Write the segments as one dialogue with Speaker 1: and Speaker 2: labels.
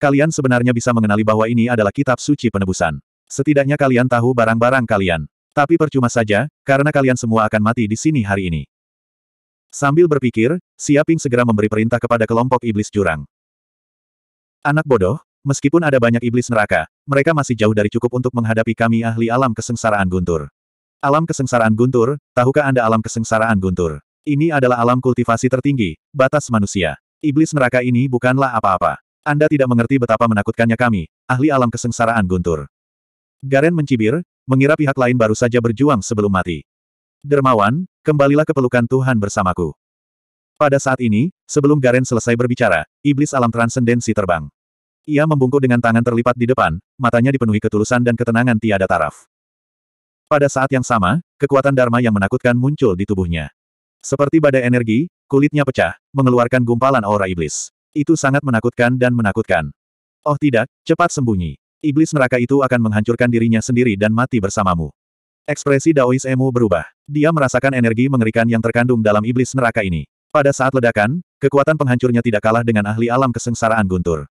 Speaker 1: Kalian sebenarnya bisa mengenali bahwa ini adalah kitab suci penebusan. Setidaknya kalian tahu barang-barang kalian. Tapi percuma saja, karena kalian semua akan mati di sini hari ini. Sambil berpikir, Siaping segera memberi perintah kepada kelompok iblis jurang. Anak bodoh, meskipun ada banyak iblis neraka, mereka masih jauh dari cukup untuk menghadapi kami ahli alam kesengsaraan guntur. Alam kesengsaraan guntur, tahukah Anda alam kesengsaraan guntur? Ini adalah alam kultivasi tertinggi, batas manusia. Iblis neraka ini bukanlah apa-apa. Anda tidak mengerti betapa menakutkannya kami, ahli alam kesengsaraan guntur. Garen mencibir, mengira pihak lain baru saja berjuang sebelum mati. Dermawan, kembalilah ke pelukan Tuhan bersamaku. Pada saat ini, sebelum Garen selesai berbicara, iblis alam transendensi terbang. Ia membungkuk dengan tangan terlipat di depan, matanya dipenuhi ketulusan dan ketenangan tiada taraf. Pada saat yang sama, kekuatan Dharma yang menakutkan muncul di tubuhnya. Seperti badai energi, kulitnya pecah, mengeluarkan gumpalan aura iblis. Itu sangat menakutkan dan menakutkan. Oh tidak, cepat sembunyi. Iblis neraka itu akan menghancurkan dirinya sendiri dan mati bersamamu. Ekspresi Daois Emu berubah. Dia merasakan energi mengerikan yang terkandung dalam iblis neraka ini. Pada saat ledakan, kekuatan penghancurnya tidak kalah dengan ahli alam kesengsaraan guntur.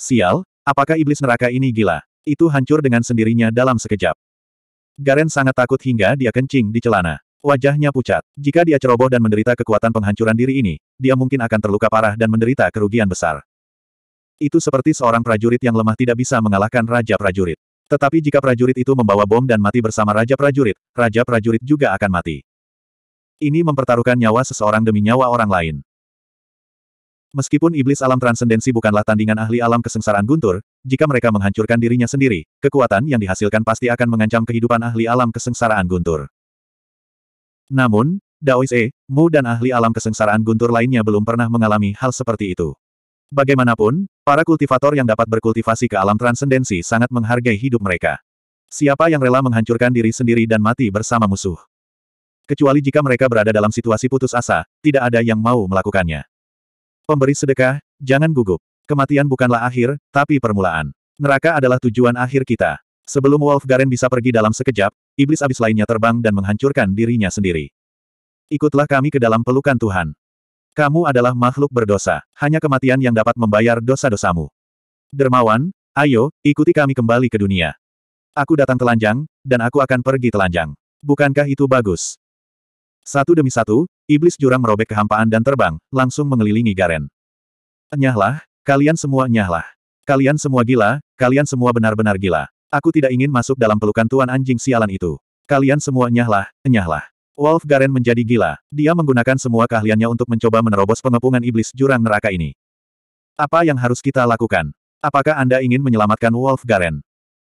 Speaker 1: Sial, apakah iblis neraka ini gila? Itu hancur dengan sendirinya dalam sekejap. Garen sangat takut hingga dia kencing di celana. Wajahnya pucat. Jika dia ceroboh dan menderita kekuatan penghancuran diri ini, dia mungkin akan terluka parah dan menderita kerugian besar. Itu seperti seorang prajurit yang lemah tidak bisa mengalahkan raja prajurit. Tetapi jika prajurit itu membawa bom dan mati bersama raja prajurit, raja prajurit juga akan mati. Ini mempertaruhkan nyawa seseorang demi nyawa orang lain. Meskipun iblis alam transendensi bukanlah tandingan ahli alam kesengsaraan guntur, jika mereka menghancurkan dirinya sendiri, kekuatan yang dihasilkan pasti akan mengancam kehidupan ahli alam kesengsaraan guntur. Namun, Daoise, Mu dan ahli alam kesengsaraan guntur lainnya belum pernah mengalami hal seperti itu. Bagaimanapun, para kultivator yang dapat berkultivasi ke alam transendensi sangat menghargai hidup mereka. Siapa yang rela menghancurkan diri sendiri dan mati bersama musuh? Kecuali jika mereka berada dalam situasi putus asa, tidak ada yang mau melakukannya. Pemberi sedekah, jangan gugup. Kematian bukanlah akhir, tapi permulaan. Neraka adalah tujuan akhir kita. Sebelum Wolf Garen bisa pergi dalam sekejap, iblis abis lainnya terbang dan menghancurkan dirinya sendiri. Ikutlah kami ke dalam pelukan Tuhan. Kamu adalah makhluk berdosa, hanya kematian yang dapat membayar dosa-dosamu. Dermawan, ayo, ikuti kami kembali ke dunia. Aku datang telanjang, dan aku akan pergi telanjang. Bukankah itu bagus? Satu demi satu, iblis jurang merobek kehampaan dan terbang, langsung mengelilingi Garen. Nyahlah, kalian semua nyahlah. Kalian semua gila, kalian semua benar-benar gila. Aku tidak ingin masuk dalam pelukan tuan anjing sialan itu. Kalian semua nyahlah, nyahlah. Wolf Garen menjadi gila. Dia menggunakan semua keahliannya untuk mencoba menerobos pengepungan iblis jurang neraka ini. Apa yang harus kita lakukan? Apakah Anda ingin menyelamatkan Wolf Garen?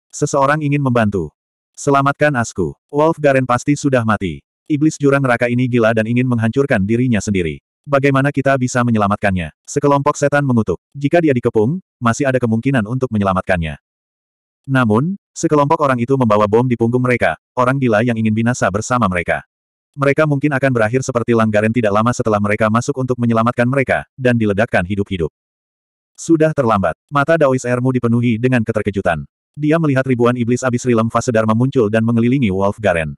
Speaker 1: Seseorang ingin membantu. Selamatkan Asku. Wolf Garen pasti sudah mati. Iblis jurang neraka ini gila dan ingin menghancurkan dirinya sendiri. Bagaimana kita bisa menyelamatkannya? Sekelompok setan mengutuk. Jika dia dikepung, masih ada kemungkinan untuk menyelamatkannya. Namun, sekelompok orang itu membawa bom di punggung mereka, orang gila yang ingin binasa bersama mereka. Mereka mungkin akan berakhir seperti Langgaran tidak lama setelah mereka masuk untuk menyelamatkan mereka, dan diledakkan hidup-hidup. Sudah terlambat. Mata Daois Ermu dipenuhi dengan keterkejutan. Dia melihat ribuan iblis abis rilem fase Dharma muncul dan mengelilingi Wolf Garen.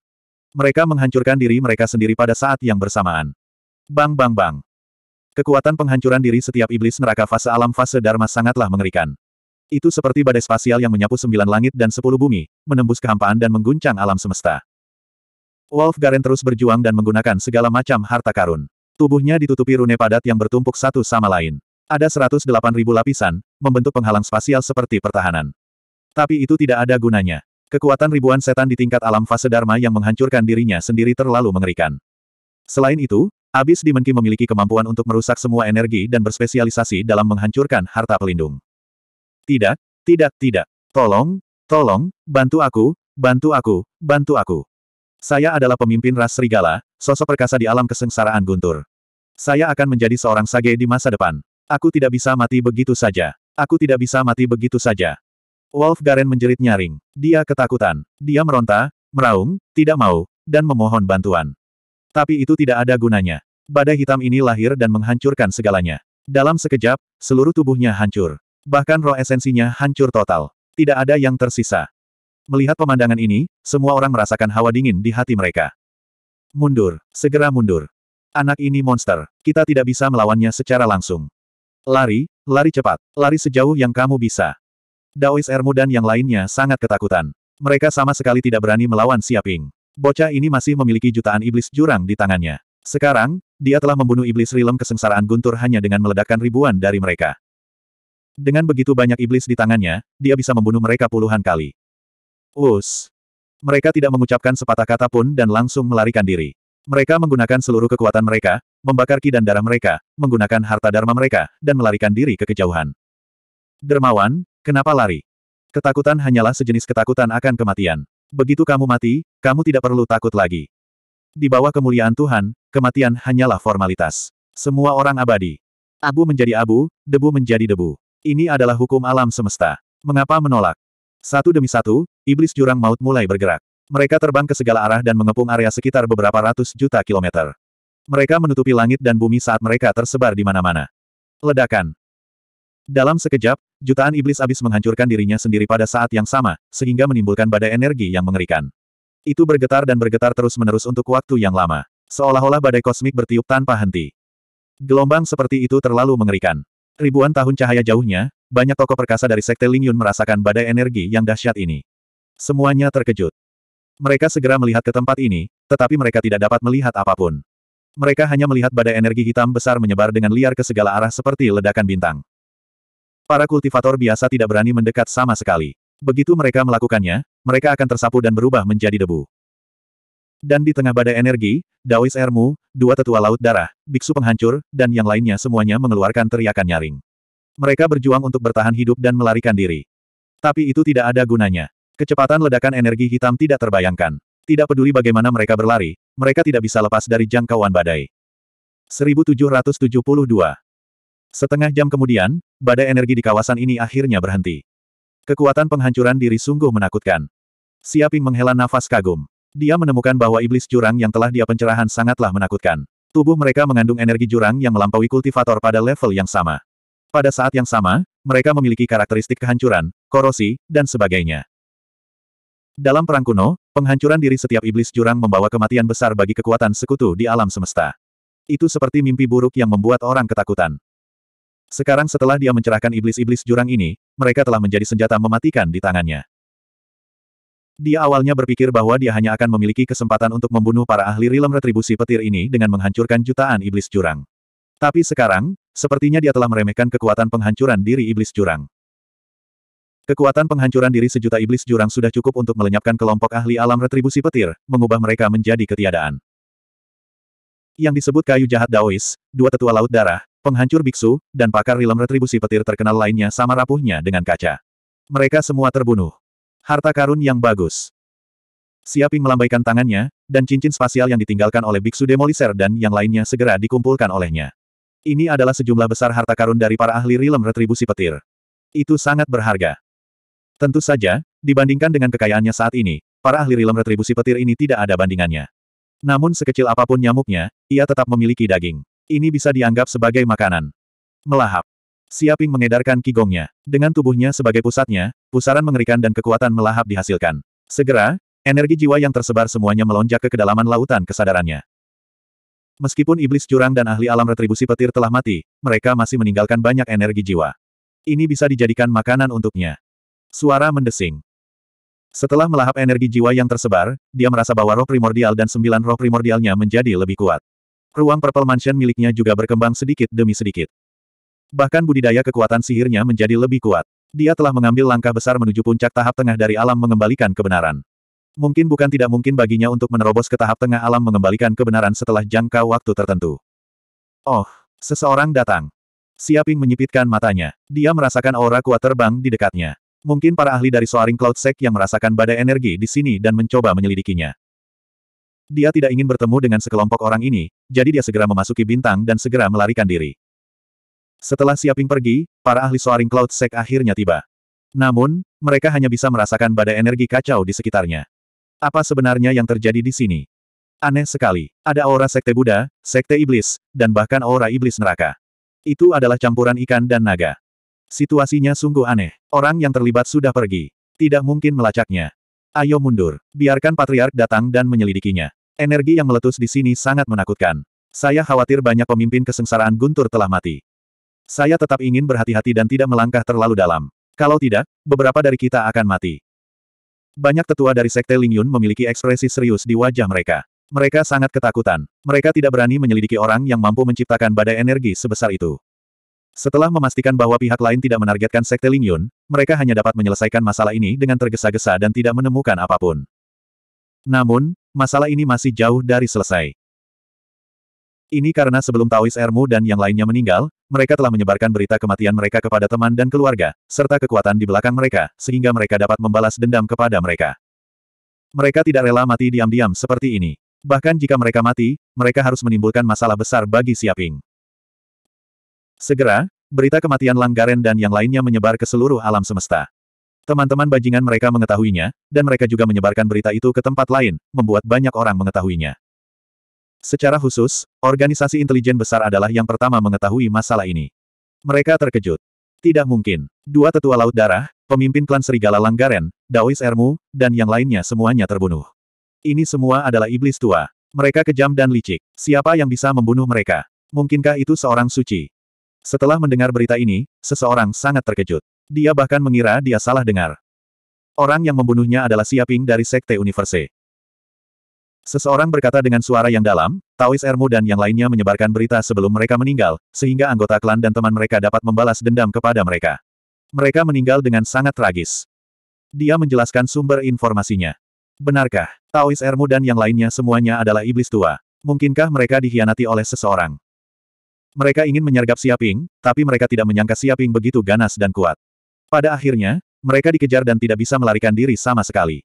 Speaker 1: Mereka menghancurkan diri mereka sendiri pada saat yang bersamaan. Bang bang bang. Kekuatan penghancuran diri setiap iblis neraka fase alam fase Dharma sangatlah mengerikan. Itu seperti badai spasial yang menyapu sembilan langit dan sepuluh bumi, menembus kehampaan dan mengguncang alam semesta. Wolf Garen terus berjuang dan menggunakan segala macam harta karun. Tubuhnya ditutupi rune padat yang bertumpuk satu sama lain. Ada ribu lapisan, membentuk penghalang spasial seperti pertahanan. Tapi itu tidak ada gunanya. Kekuatan ribuan setan di tingkat alam fase Dharma yang menghancurkan dirinya sendiri terlalu mengerikan. Selain itu, Abis Dimenki memiliki kemampuan untuk merusak semua energi dan berspesialisasi dalam menghancurkan harta pelindung. Tidak, tidak, tidak. Tolong, tolong, bantu aku, bantu aku, bantu aku. Saya adalah pemimpin ras serigala, sosok perkasa di alam kesengsaraan guntur. Saya akan menjadi seorang sage di masa depan. Aku tidak bisa mati begitu saja. Aku tidak bisa mati begitu saja. Wolf Garen menjerit nyaring. Dia ketakutan. Dia meronta, meraung, tidak mau, dan memohon bantuan. Tapi itu tidak ada gunanya. Badai hitam ini lahir dan menghancurkan segalanya. Dalam sekejap, seluruh tubuhnya hancur. Bahkan roh esensinya hancur total. Tidak ada yang tersisa. Melihat pemandangan ini, semua orang merasakan hawa dingin di hati mereka. Mundur, segera mundur. Anak ini monster. Kita tidak bisa melawannya secara langsung. Lari, lari cepat, lari sejauh yang kamu bisa. Daois Ermu dan yang lainnya sangat ketakutan. Mereka sama sekali tidak berani melawan Siaping. Bocah ini masih memiliki jutaan iblis jurang di tangannya. Sekarang, dia telah membunuh iblis rilem kesengsaraan guntur hanya dengan meledakkan ribuan dari mereka. Dengan begitu banyak iblis di tangannya, dia bisa membunuh mereka puluhan kali. Us. Mereka tidak mengucapkan sepatah kata pun dan langsung melarikan diri. Mereka menggunakan seluruh kekuatan mereka, membakar ki dan darah mereka, menggunakan harta dharma mereka, dan melarikan diri ke kejauhan. Dermawan, kenapa lari? Ketakutan hanyalah sejenis ketakutan akan kematian. Begitu kamu mati, kamu tidak perlu takut lagi. Di bawah kemuliaan Tuhan, kematian hanyalah formalitas. Semua orang abadi. Abu menjadi abu, debu menjadi debu. Ini adalah hukum alam semesta. Mengapa menolak? Satu demi satu, iblis jurang maut mulai bergerak. Mereka terbang ke segala arah dan mengepung area sekitar beberapa ratus juta kilometer. Mereka menutupi langit dan bumi saat mereka tersebar di mana-mana. Ledakan. Dalam sekejap, jutaan iblis abis menghancurkan dirinya sendiri pada saat yang sama, sehingga menimbulkan badai energi yang mengerikan. Itu bergetar dan bergetar terus-menerus untuk waktu yang lama. Seolah-olah badai kosmik bertiup tanpa henti. Gelombang seperti itu terlalu mengerikan. Ribuan tahun cahaya jauhnya, banyak tokoh perkasa dari Sekte Lingyun merasakan badai energi yang dahsyat ini. Semuanya terkejut. Mereka segera melihat ke tempat ini, tetapi mereka tidak dapat melihat apapun. Mereka hanya melihat badai energi hitam besar menyebar dengan liar ke segala arah seperti ledakan bintang. Para kultivator biasa tidak berani mendekat sama sekali. Begitu mereka melakukannya, mereka akan tersapu dan berubah menjadi debu. Dan di tengah badai energi, Daois Ermu, dua tetua laut darah, biksu penghancur, dan yang lainnya semuanya mengeluarkan teriakan nyaring. Mereka berjuang untuk bertahan hidup dan melarikan diri. Tapi itu tidak ada gunanya. Kecepatan ledakan energi hitam tidak terbayangkan. Tidak peduli bagaimana mereka berlari, mereka tidak bisa lepas dari jangkauan badai. 1772 Setengah jam kemudian, badai energi di kawasan ini akhirnya berhenti. Kekuatan penghancuran diri sungguh menakutkan. Siaping menghela nafas kagum. Dia menemukan bahwa iblis jurang yang telah dia pencerahan sangatlah menakutkan. Tubuh mereka mengandung energi jurang yang melampaui kultivator pada level yang sama. Pada saat yang sama, mereka memiliki karakteristik kehancuran, korosi, dan sebagainya. Dalam perang kuno, penghancuran diri setiap iblis jurang membawa kematian besar bagi kekuatan sekutu di alam semesta. Itu seperti mimpi buruk yang membuat orang ketakutan. Sekarang setelah dia mencerahkan iblis-iblis jurang ini, mereka telah menjadi senjata mematikan di tangannya. Dia awalnya berpikir bahwa dia hanya akan memiliki kesempatan untuk membunuh para ahli rilem retribusi petir ini dengan menghancurkan jutaan iblis jurang. Tapi sekarang, sepertinya dia telah meremehkan kekuatan penghancuran diri iblis jurang. Kekuatan penghancuran diri sejuta iblis jurang sudah cukup untuk melenyapkan kelompok ahli alam retribusi petir, mengubah mereka menjadi ketiadaan. Yang disebut kayu jahat Daois, dua tetua laut darah, penghancur biksu, dan pakar rilem retribusi petir terkenal lainnya sama rapuhnya dengan kaca. Mereka semua terbunuh. Harta karun yang bagus. Siaping melambaikan tangannya, dan cincin spasial yang ditinggalkan oleh Biksu Demoliser dan yang lainnya segera dikumpulkan olehnya. Ini adalah sejumlah besar harta karun dari para ahli rilem retribusi petir. Itu sangat berharga. Tentu saja, dibandingkan dengan kekayaannya saat ini, para ahli rilem retribusi petir ini tidak ada bandingannya. Namun sekecil apapun nyamuknya, ia tetap memiliki daging. Ini bisa dianggap sebagai makanan. Melahap. Siaping mengedarkan kigongnya Dengan tubuhnya sebagai pusatnya, pusaran mengerikan dan kekuatan melahap dihasilkan. Segera, energi jiwa yang tersebar semuanya melonjak ke kedalaman lautan kesadarannya. Meskipun iblis curang dan ahli alam retribusi petir telah mati, mereka masih meninggalkan banyak energi jiwa. Ini bisa dijadikan makanan untuknya. Suara mendesing. Setelah melahap energi jiwa yang tersebar, dia merasa bahwa roh primordial dan sembilan roh primordialnya menjadi lebih kuat. Ruang Purple Mansion miliknya juga berkembang sedikit demi sedikit. Bahkan budidaya kekuatan sihirnya menjadi lebih kuat. Dia telah mengambil langkah besar menuju puncak tahap tengah dari alam mengembalikan kebenaran. Mungkin bukan tidak mungkin baginya untuk menerobos ke tahap tengah alam mengembalikan kebenaran setelah jangka waktu tertentu. Oh, seseorang datang. Siaping menyipitkan matanya. Dia merasakan aura kuat terbang di dekatnya. Mungkin para ahli dari Soaring Cloud Sect yang merasakan badai energi di sini dan mencoba menyelidikinya. Dia tidak ingin bertemu dengan sekelompok orang ini, jadi dia segera memasuki bintang dan segera melarikan diri. Setelah Siaping pergi, para ahli Soaring Cloud Sek akhirnya tiba. Namun, mereka hanya bisa merasakan badai energi kacau di sekitarnya. Apa sebenarnya yang terjadi di sini? Aneh sekali. Ada aura sekte Buddha, sekte iblis, dan bahkan aura iblis neraka. Itu adalah campuran ikan dan naga. Situasinya sungguh aneh. Orang yang terlibat sudah pergi. Tidak mungkin melacaknya. Ayo mundur. Biarkan patriark datang dan menyelidikinya. Energi yang meletus di sini sangat menakutkan. Saya khawatir banyak pemimpin kesengsaraan Guntur telah mati. Saya tetap ingin berhati-hati dan tidak melangkah terlalu dalam. Kalau tidak, beberapa dari kita akan mati. Banyak tetua dari Sekte Lingyun memiliki ekspresi serius di wajah mereka. Mereka sangat ketakutan. Mereka tidak berani menyelidiki orang yang mampu menciptakan badai energi sebesar itu. Setelah memastikan bahwa pihak lain tidak menargetkan Sekte Lingyun, mereka hanya dapat menyelesaikan masalah ini dengan tergesa-gesa dan tidak menemukan apapun. Namun, masalah ini masih jauh dari selesai. Ini karena sebelum Taois Ermu dan yang lainnya meninggal, mereka telah menyebarkan berita kematian mereka kepada teman dan keluarga, serta kekuatan di belakang mereka, sehingga mereka dapat membalas dendam kepada mereka. Mereka tidak rela mati diam-diam seperti ini. Bahkan jika mereka mati, mereka harus menimbulkan masalah besar bagi Siaping. Segera, berita kematian Langgaren dan yang lainnya menyebar ke seluruh alam semesta. Teman-teman bajingan mereka mengetahuinya, dan mereka juga menyebarkan berita itu ke tempat lain, membuat banyak orang mengetahuinya. Secara khusus, organisasi intelijen besar adalah yang pertama mengetahui masalah ini. Mereka terkejut. Tidak mungkin. Dua tetua laut darah, pemimpin klan Serigala Langgaren, Daois Ermu, dan yang lainnya semuanya terbunuh. Ini semua adalah iblis tua. Mereka kejam dan licik. Siapa yang bisa membunuh mereka? Mungkinkah itu seorang suci? Setelah mendengar berita ini, seseorang sangat terkejut. Dia bahkan mengira dia salah dengar. Orang yang membunuhnya adalah Siaping dari Sekte Universe. Seseorang berkata dengan suara yang dalam, Taois Ermu dan yang lainnya menyebarkan berita sebelum mereka meninggal, sehingga anggota klan dan teman mereka dapat membalas dendam kepada mereka. Mereka meninggal dengan sangat tragis. Dia menjelaskan sumber informasinya. Benarkah, Taois Ermu dan yang lainnya semuanya adalah iblis tua? Mungkinkah mereka dikhianati oleh seseorang? Mereka ingin menyergap Siaping, tapi mereka tidak menyangka Siaping begitu ganas dan kuat. Pada akhirnya, mereka dikejar dan tidak bisa melarikan diri sama sekali.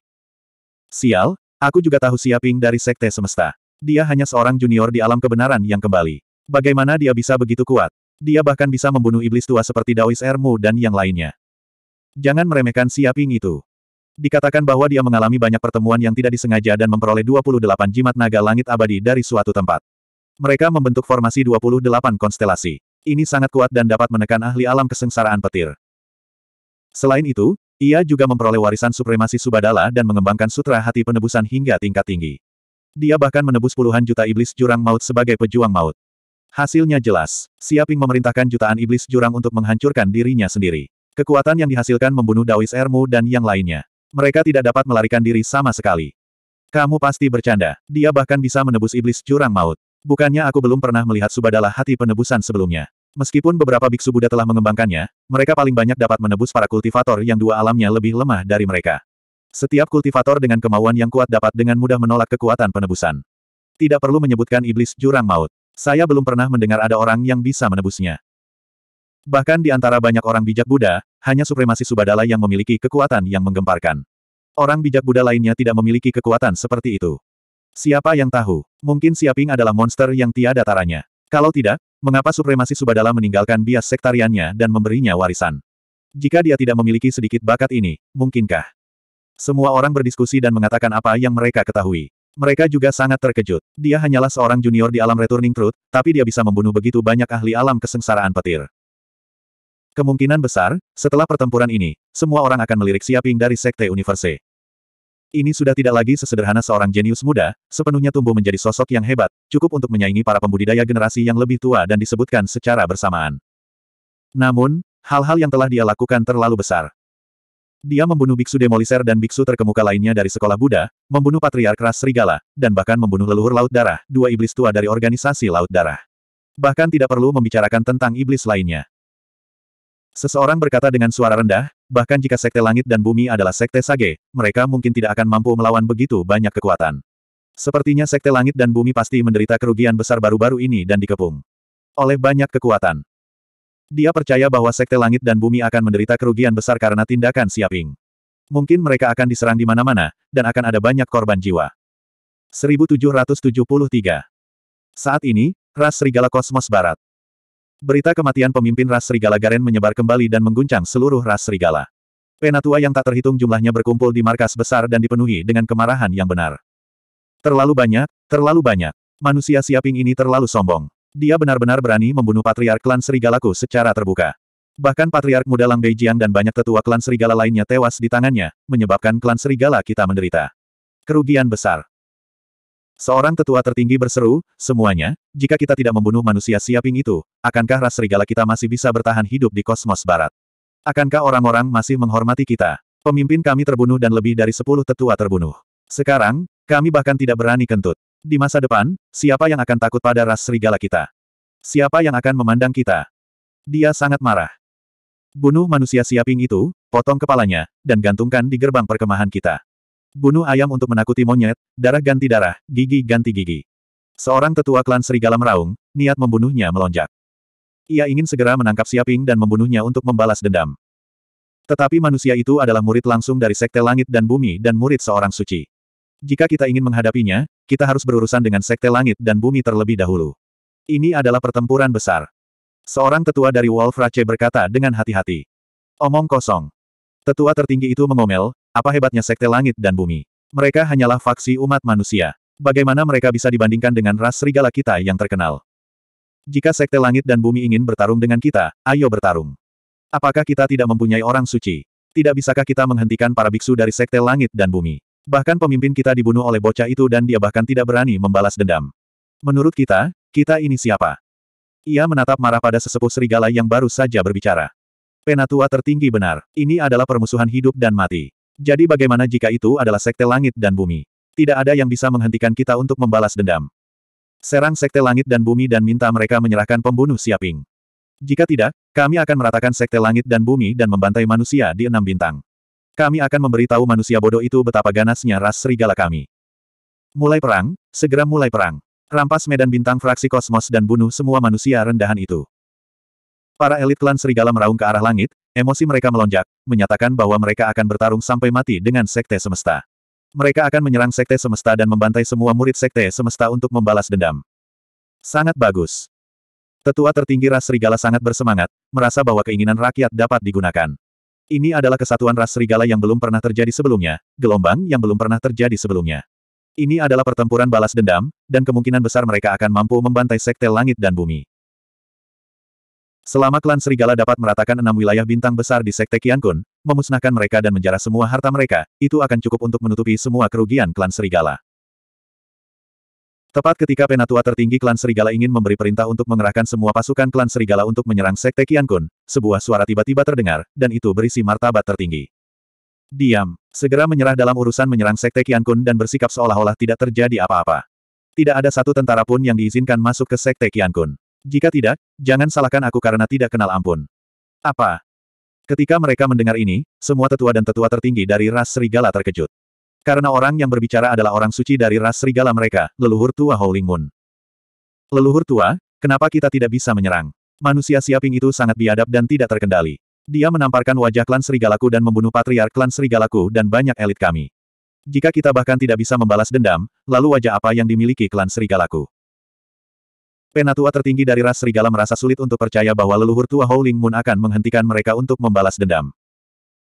Speaker 1: Sial, Aku juga tahu Siaping dari Sekte Semesta. Dia hanya seorang junior di alam kebenaran yang kembali. Bagaimana dia bisa begitu kuat? Dia bahkan bisa membunuh iblis tua seperti Dawis Ermu dan yang lainnya. Jangan meremehkan Siaping itu. Dikatakan bahwa dia mengalami banyak pertemuan yang tidak disengaja dan memperoleh 28 jimat naga langit abadi dari suatu tempat. Mereka membentuk formasi 28 konstelasi. Ini sangat kuat dan dapat menekan ahli alam kesengsaraan petir. Selain itu, ia juga memperoleh warisan supremasi Subadala dan mengembangkan sutra hati penebusan hingga tingkat tinggi. Dia bahkan menebus puluhan juta iblis jurang maut sebagai pejuang maut. Hasilnya jelas, Siaping memerintahkan jutaan iblis jurang untuk menghancurkan dirinya sendiri. Kekuatan yang dihasilkan membunuh Dawis Ermu dan yang lainnya. Mereka tidak dapat melarikan diri sama sekali. Kamu pasti bercanda, dia bahkan bisa menebus iblis jurang maut. Bukannya aku belum pernah melihat Subadala hati penebusan sebelumnya. Meskipun beberapa biksu Buddha telah mengembangkannya, mereka paling banyak dapat menebus para kultivator yang dua alamnya lebih lemah dari mereka. Setiap kultivator dengan kemauan yang kuat dapat dengan mudah menolak kekuatan penebusan. Tidak perlu menyebutkan iblis jurang maut. Saya belum pernah mendengar ada orang yang bisa menebusnya. Bahkan di antara banyak orang bijak Buddha, hanya supremasi Subadala yang memiliki kekuatan yang menggemparkan. Orang bijak Buddha lainnya tidak memiliki kekuatan seperti itu. Siapa yang tahu? Mungkin Siaping adalah monster yang tiada taranya. Kalau tidak, Mengapa supremasi Subadala meninggalkan bias sektariannya dan memberinya warisan? Jika dia tidak memiliki sedikit bakat ini, mungkinkah? Semua orang berdiskusi dan mengatakan apa yang mereka ketahui. Mereka juga sangat terkejut. Dia hanyalah seorang junior di alam returning truth, tapi dia bisa membunuh begitu banyak ahli alam kesengsaraan petir. Kemungkinan besar, setelah pertempuran ini, semua orang akan melirik Siaping dari Sekte Universe. Ini sudah tidak lagi sesederhana seorang jenius muda, sepenuhnya tumbuh menjadi sosok yang hebat, cukup untuk menyaingi para pembudidaya generasi yang lebih tua dan disebutkan secara bersamaan. Namun, hal-hal yang telah dia lakukan terlalu besar. Dia membunuh biksu demoliser dan biksu terkemuka lainnya dari sekolah Buddha, membunuh patriark ras serigala, dan bahkan membunuh leluhur laut darah, dua iblis tua dari organisasi laut darah. Bahkan tidak perlu membicarakan tentang iblis lainnya. Seseorang berkata dengan suara rendah, Bahkan jika sekte langit dan bumi adalah sekte sage, mereka mungkin tidak akan mampu melawan begitu banyak kekuatan. Sepertinya sekte langit dan bumi pasti menderita kerugian besar baru-baru ini dan dikepung oleh banyak kekuatan. Dia percaya bahwa sekte langit dan bumi akan menderita kerugian besar karena tindakan Siaping. Mungkin mereka akan diserang di mana-mana, dan akan ada banyak korban jiwa. 1773 Saat ini, ras serigala kosmos barat. Berita kematian pemimpin ras serigala Garen menyebar kembali dan mengguncang seluruh ras serigala. Penatua yang tak terhitung jumlahnya berkumpul di markas besar dan dipenuhi dengan kemarahan yang benar. Terlalu banyak, terlalu banyak. Manusia siaping ini terlalu sombong. Dia benar-benar berani membunuh patriark klan serigalaku secara terbuka. Bahkan patriark muda Lang Beijiang dan banyak tetua klan serigala lainnya tewas di tangannya, menyebabkan klan serigala kita menderita. Kerugian besar. Seorang tetua tertinggi berseru, semuanya, jika kita tidak membunuh manusia siaping itu, akankah ras serigala kita masih bisa bertahan hidup di kosmos barat? Akankah orang-orang masih menghormati kita? Pemimpin kami terbunuh dan lebih dari sepuluh tetua terbunuh. Sekarang, kami bahkan tidak berani kentut. Di masa depan, siapa yang akan takut pada ras serigala kita? Siapa yang akan memandang kita? Dia sangat marah. Bunuh manusia siaping itu, potong kepalanya, dan gantungkan di gerbang perkemahan kita. Bunuh ayam untuk menakuti monyet, darah ganti darah, gigi ganti gigi. Seorang tetua klan serigala meraung, niat membunuhnya melonjak. Ia ingin segera menangkap Siaping dan membunuhnya untuk membalas dendam. Tetapi manusia itu adalah murid langsung dari Sekte Langit dan Bumi dan murid seorang suci. Jika kita ingin menghadapinya, kita harus berurusan dengan Sekte Langit dan Bumi terlebih dahulu. Ini adalah pertempuran besar. Seorang tetua dari Wolf Rache berkata dengan hati-hati. Omong kosong. Tetua tertinggi itu mengomel, apa hebatnya sekte langit dan bumi? Mereka hanyalah faksi umat manusia. Bagaimana mereka bisa dibandingkan dengan ras serigala kita yang terkenal? Jika sekte langit dan bumi ingin bertarung dengan kita, ayo bertarung. Apakah kita tidak mempunyai orang suci? Tidak bisakah kita menghentikan para biksu dari sekte langit dan bumi? Bahkan pemimpin kita dibunuh oleh bocah itu dan dia bahkan tidak berani membalas dendam. Menurut kita, kita ini siapa? Ia menatap marah pada sesepuh serigala yang baru saja berbicara. Penatua tertinggi benar, ini adalah permusuhan hidup dan mati. Jadi bagaimana jika itu adalah sekte langit dan bumi? Tidak ada yang bisa menghentikan kita untuk membalas dendam. Serang sekte langit dan bumi dan minta mereka menyerahkan pembunuh Siaping. Jika tidak, kami akan meratakan sekte langit dan bumi dan membantai manusia di enam bintang. Kami akan memberitahu manusia bodoh itu betapa ganasnya ras serigala kami. Mulai perang, segera mulai perang. Rampas medan bintang fraksi kosmos dan bunuh semua manusia rendahan itu. Para elit klan serigala meraung ke arah langit, emosi mereka melonjak, menyatakan bahwa mereka akan bertarung sampai mati dengan sekte semesta. Mereka akan menyerang sekte semesta dan membantai semua murid sekte semesta untuk membalas dendam. Sangat bagus. Tetua tertinggi ras serigala sangat bersemangat, merasa bahwa keinginan rakyat dapat digunakan. Ini adalah kesatuan ras serigala yang belum pernah terjadi sebelumnya, gelombang yang belum pernah terjadi sebelumnya. Ini adalah pertempuran balas dendam, dan kemungkinan besar mereka akan mampu membantai sekte langit dan bumi. Selama klan Serigala dapat meratakan enam wilayah bintang besar di Sekte Kun, memusnahkan mereka dan menjarah semua harta mereka, itu akan cukup untuk menutupi semua kerugian klan Serigala. Tepat ketika penatua tertinggi klan Serigala ingin memberi perintah untuk mengerahkan semua pasukan klan Serigala untuk menyerang Sekte Kun, sebuah suara tiba-tiba terdengar, dan itu berisi martabat tertinggi. Diam, segera menyerah dalam urusan menyerang Sekte Kun dan bersikap seolah-olah tidak terjadi apa-apa. Tidak ada satu tentara pun yang diizinkan masuk ke Sekte Kun. Jika tidak, jangan salahkan aku karena tidak kenal ampun. Apa? Ketika mereka mendengar ini, semua tetua dan tetua tertinggi dari ras serigala terkejut. Karena orang yang berbicara adalah orang suci dari ras serigala mereka, leluhur tua Howling Moon. Leluhur tua, kenapa kita tidak bisa menyerang? Manusia siaping itu sangat biadab dan tidak terkendali. Dia menamparkan wajah klan serigalaku dan membunuh patriark klan serigalaku dan banyak elit kami. Jika kita bahkan tidak bisa membalas dendam, lalu wajah apa yang dimiliki klan serigalaku? penatua tertinggi dari ras serigala merasa sulit untuk percaya bahwa leluhur tua Howling Moon akan menghentikan mereka untuk membalas dendam.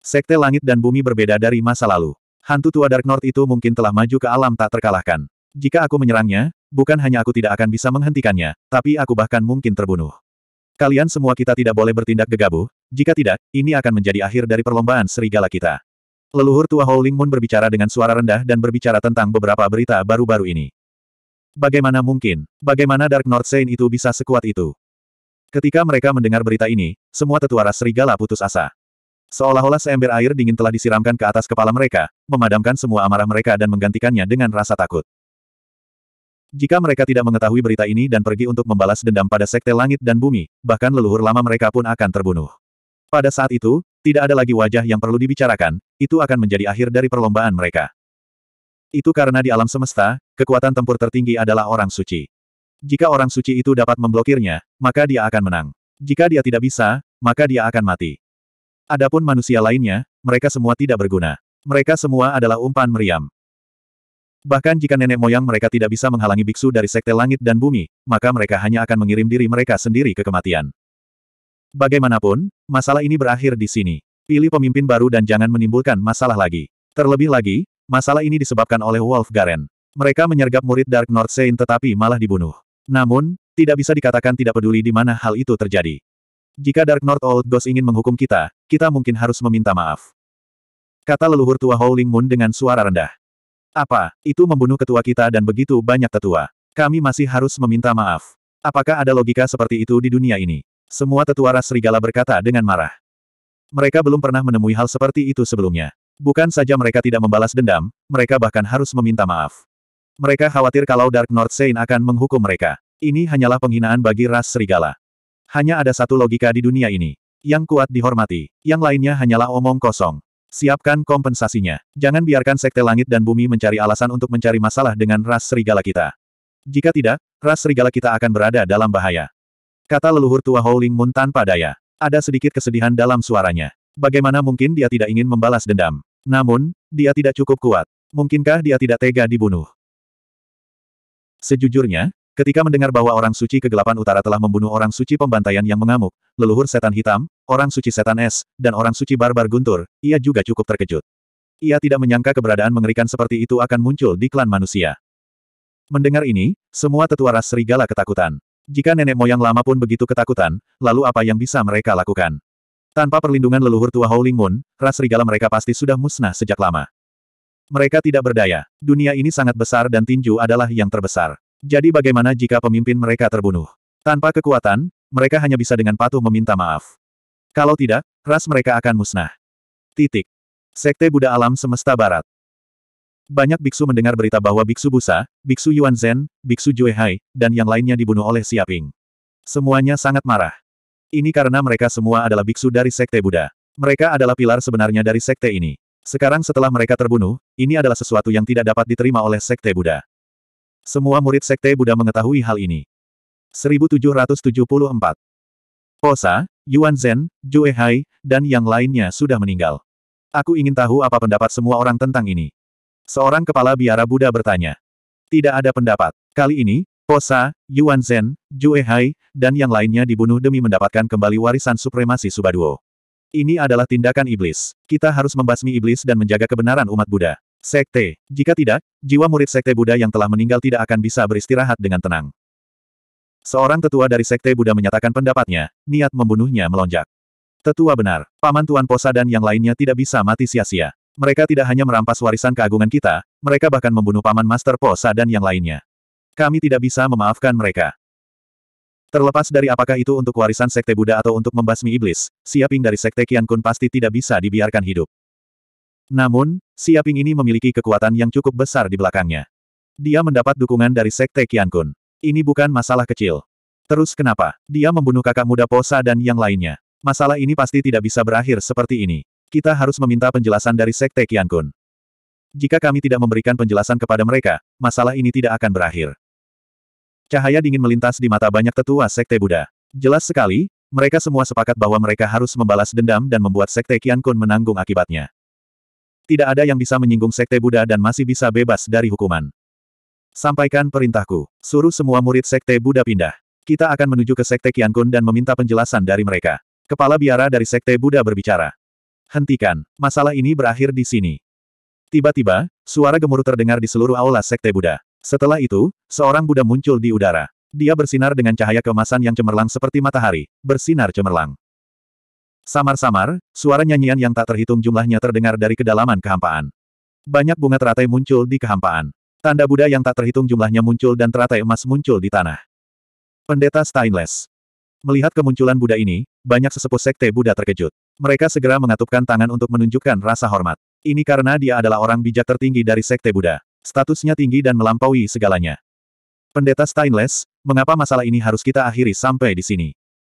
Speaker 1: Sekte langit dan bumi berbeda dari masa lalu. Hantu tua Dark North itu mungkin telah maju ke alam tak terkalahkan. Jika aku menyerangnya, bukan hanya aku tidak akan bisa menghentikannya, tapi aku bahkan mungkin terbunuh. Kalian semua kita tidak boleh bertindak gegabah, jika tidak, ini akan menjadi akhir dari perlombaan serigala kita. Leluhur tua Howling Moon berbicara dengan suara rendah dan berbicara tentang beberapa berita baru-baru ini. Bagaimana mungkin, bagaimana Dark North Saint itu bisa sekuat itu? Ketika mereka mendengar berita ini, semua tetua ras serigala putus asa. Seolah-olah seember air dingin telah disiramkan ke atas kepala mereka, memadamkan semua amarah mereka dan menggantikannya dengan rasa takut. Jika mereka tidak mengetahui berita ini dan pergi untuk membalas dendam pada sekte langit dan bumi, bahkan leluhur lama mereka pun akan terbunuh. Pada saat itu, tidak ada lagi wajah yang perlu dibicarakan, itu akan menjadi akhir dari perlombaan mereka. Itu karena di alam semesta, Kekuatan tempur tertinggi adalah orang suci. Jika orang suci itu dapat memblokirnya, maka dia akan menang. Jika dia tidak bisa, maka dia akan mati. Adapun manusia lainnya, mereka semua tidak berguna. Mereka semua adalah umpan meriam. Bahkan jika nenek moyang mereka tidak bisa menghalangi biksu dari sekte langit dan bumi, maka mereka hanya akan mengirim diri mereka sendiri ke kematian. Bagaimanapun, masalah ini berakhir di sini. Pilih pemimpin baru dan jangan menimbulkan masalah lagi. Terlebih lagi, masalah ini disebabkan oleh Wolf Garen. Mereka menyergap murid Dark North Saint tetapi malah dibunuh. Namun, tidak bisa dikatakan tidak peduli di mana hal itu terjadi. Jika Dark North Old Ghost ingin menghukum kita, kita mungkin harus meminta maaf. Kata leluhur tua Howling Moon dengan suara rendah. Apa, itu membunuh ketua kita dan begitu banyak tetua. Kami masih harus meminta maaf. Apakah ada logika seperti itu di dunia ini? Semua tetua ras serigala berkata dengan marah. Mereka belum pernah menemui hal seperti itu sebelumnya. Bukan saja mereka tidak membalas dendam, mereka bahkan harus meminta maaf. Mereka khawatir kalau Dark North Saint akan menghukum mereka. Ini hanyalah penghinaan bagi ras serigala. Hanya ada satu logika di dunia ini. Yang kuat dihormati, yang lainnya hanyalah omong kosong. Siapkan kompensasinya. Jangan biarkan sekte langit dan bumi mencari alasan untuk mencari masalah dengan ras serigala kita. Jika tidak, ras serigala kita akan berada dalam bahaya. Kata leluhur tua Howling Moon tanpa daya. Ada sedikit kesedihan dalam suaranya. Bagaimana mungkin dia tidak ingin membalas dendam? Namun, dia tidak cukup kuat. Mungkinkah dia tidak tega dibunuh? Sejujurnya, ketika mendengar bahwa orang suci kegelapan utara telah membunuh orang suci pembantaian yang mengamuk, leluhur setan hitam, orang suci setan es, dan orang suci barbar guntur, ia juga cukup terkejut. Ia tidak menyangka keberadaan mengerikan seperti itu akan muncul di klan manusia. Mendengar ini, semua tetua ras serigala ketakutan. Jika nenek moyang lama pun begitu ketakutan, lalu apa yang bisa mereka lakukan? Tanpa perlindungan leluhur tua Howling Moon, ras serigala mereka pasti sudah musnah sejak lama. Mereka tidak berdaya. Dunia ini sangat besar dan tinju adalah yang terbesar. Jadi bagaimana jika pemimpin mereka terbunuh? Tanpa kekuatan, mereka hanya bisa dengan patuh meminta maaf. Kalau tidak, ras mereka akan musnah. Titik. Sekte Buddha Alam Semesta Barat. Banyak biksu mendengar berita bahwa biksu Busa, biksu Yuan Zhen, biksu Jue Hai, dan yang lainnya dibunuh oleh Siaping. Semuanya sangat marah. Ini karena mereka semua adalah biksu dari Sekte Buddha. Mereka adalah pilar sebenarnya dari sekte ini. Sekarang setelah mereka terbunuh, ini adalah sesuatu yang tidak dapat diterima oleh Sekte Buddha. Semua murid Sekte Buddha mengetahui hal ini. 1774 Posa, Yuan Zhen, Jue Hai, dan yang lainnya sudah meninggal. Aku ingin tahu apa pendapat semua orang tentang ini. Seorang kepala biara Buddha bertanya. Tidak ada pendapat. Kali ini, Posa, Yuan Zhen, Jue Hai, dan yang lainnya dibunuh demi mendapatkan kembali warisan supremasi Subaduo. Ini adalah tindakan iblis. Kita harus membasmi iblis dan menjaga kebenaran umat Buddha. Sekte. Jika tidak, jiwa murid sekte Buddha yang telah meninggal tidak akan bisa beristirahat dengan tenang. Seorang tetua dari sekte Buddha menyatakan pendapatnya, niat membunuhnya melonjak. Tetua benar, paman Tuan Posa dan yang lainnya tidak bisa mati sia-sia. Mereka tidak hanya merampas warisan keagungan kita, mereka bahkan membunuh paman Master Posa dan yang lainnya. Kami tidak bisa memaafkan mereka. Terlepas dari apakah itu untuk warisan Sekte Buddha atau untuk membasmi iblis, Siaping dari Sekte Qian Kun pasti tidak bisa dibiarkan hidup. Namun, Siaping ini memiliki kekuatan yang cukup besar di belakangnya. Dia mendapat dukungan dari Sekte Qian Kun. Ini bukan masalah kecil. Terus kenapa? Dia membunuh kakak muda Posa dan yang lainnya. Masalah ini pasti tidak bisa berakhir seperti ini. Kita harus meminta penjelasan dari Sekte Qian Kun. Jika kami tidak memberikan penjelasan kepada mereka, masalah ini tidak akan berakhir. Cahaya dingin melintas di mata banyak tetua Sekte Buddha. Jelas sekali, mereka semua sepakat bahwa mereka harus membalas dendam dan membuat Sekte Kian Kun menanggung akibatnya. Tidak ada yang bisa menyinggung Sekte Buddha dan masih bisa bebas dari hukuman. Sampaikan perintahku. Suruh semua murid Sekte Buddha pindah. Kita akan menuju ke Sekte Kian Kun dan meminta penjelasan dari mereka. Kepala biara dari Sekte Buddha berbicara. Hentikan. Masalah ini berakhir di sini. Tiba-tiba, suara gemuruh terdengar di seluruh aula Sekte Buddha. Setelah itu, seorang Buddha muncul di udara. Dia bersinar dengan cahaya kemasan yang cemerlang seperti matahari, bersinar cemerlang. Samar-samar, suara nyanyian yang tak terhitung jumlahnya terdengar dari kedalaman kehampaan. Banyak bunga teratai muncul di kehampaan. Tanda Buddha yang tak terhitung jumlahnya muncul dan teratai emas muncul di tanah. Pendeta Stainless. Melihat kemunculan Buddha ini, banyak sesepuh sekte Buddha terkejut. Mereka segera mengatupkan tangan untuk menunjukkan rasa hormat. Ini karena dia adalah orang bijak tertinggi dari sekte Buddha. Statusnya tinggi dan melampaui segalanya. Pendeta Stainless, mengapa masalah ini harus kita akhiri sampai di sini?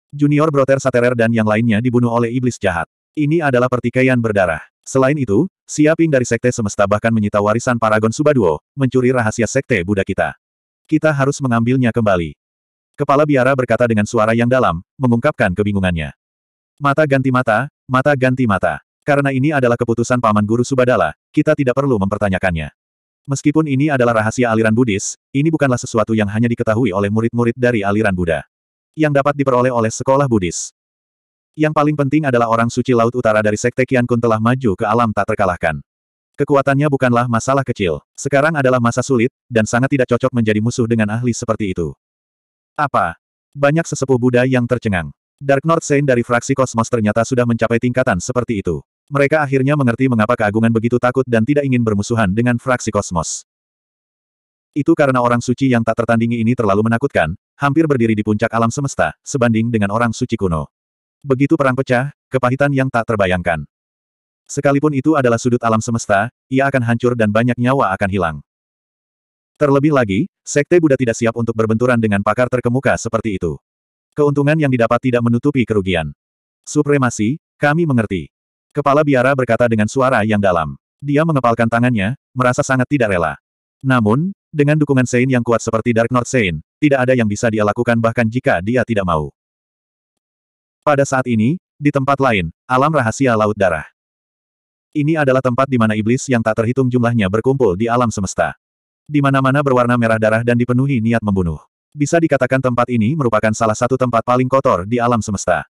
Speaker 1: Junior Broter Saterer dan yang lainnya dibunuh oleh iblis jahat. Ini adalah pertikaian berdarah. Selain itu, Siaping dari Sekte Semesta bahkan menyita warisan Paragon Subaduo, mencuri rahasia Sekte Buddha kita. Kita harus mengambilnya kembali. Kepala biara berkata dengan suara yang dalam, mengungkapkan kebingungannya. Mata ganti mata, mata ganti mata. Karena ini adalah keputusan Paman Guru Subadala, kita tidak perlu mempertanyakannya. Meskipun ini adalah rahasia aliran Buddhis, ini bukanlah sesuatu yang hanya diketahui oleh murid-murid dari aliran Buddha. Yang dapat diperoleh oleh sekolah Buddhis. Yang paling penting adalah orang suci Laut Utara dari Sekte Kian Kun telah maju ke alam tak terkalahkan. Kekuatannya bukanlah masalah kecil. Sekarang adalah masa sulit, dan sangat tidak cocok menjadi musuh dengan ahli seperti itu. Apa? Banyak sesepuh Buddha yang tercengang. Dark North Saint dari fraksi kosmos ternyata sudah mencapai tingkatan seperti itu. Mereka akhirnya mengerti mengapa keagungan begitu takut dan tidak ingin bermusuhan dengan fraksi kosmos. Itu karena orang suci yang tak tertandingi ini terlalu menakutkan, hampir berdiri di puncak alam semesta, sebanding dengan orang suci kuno. Begitu perang pecah, kepahitan yang tak terbayangkan. Sekalipun itu adalah sudut alam semesta, ia akan hancur dan banyak nyawa akan hilang. Terlebih lagi, Sekte Buddha tidak siap untuk berbenturan dengan pakar terkemuka seperti itu. Keuntungan yang didapat tidak menutupi kerugian. Supremasi, kami mengerti. Kepala biara berkata dengan suara yang dalam. Dia mengepalkan tangannya, merasa sangat tidak rela. Namun, dengan dukungan Sein yang kuat seperti Dark North Sein, tidak ada yang bisa dia lakukan bahkan jika dia tidak mau. Pada saat ini, di tempat lain, alam rahasia Laut Darah. Ini adalah tempat di mana iblis yang tak terhitung jumlahnya berkumpul di alam semesta. Di mana-mana berwarna merah darah dan dipenuhi niat membunuh. Bisa dikatakan tempat ini merupakan salah satu tempat paling kotor di alam semesta.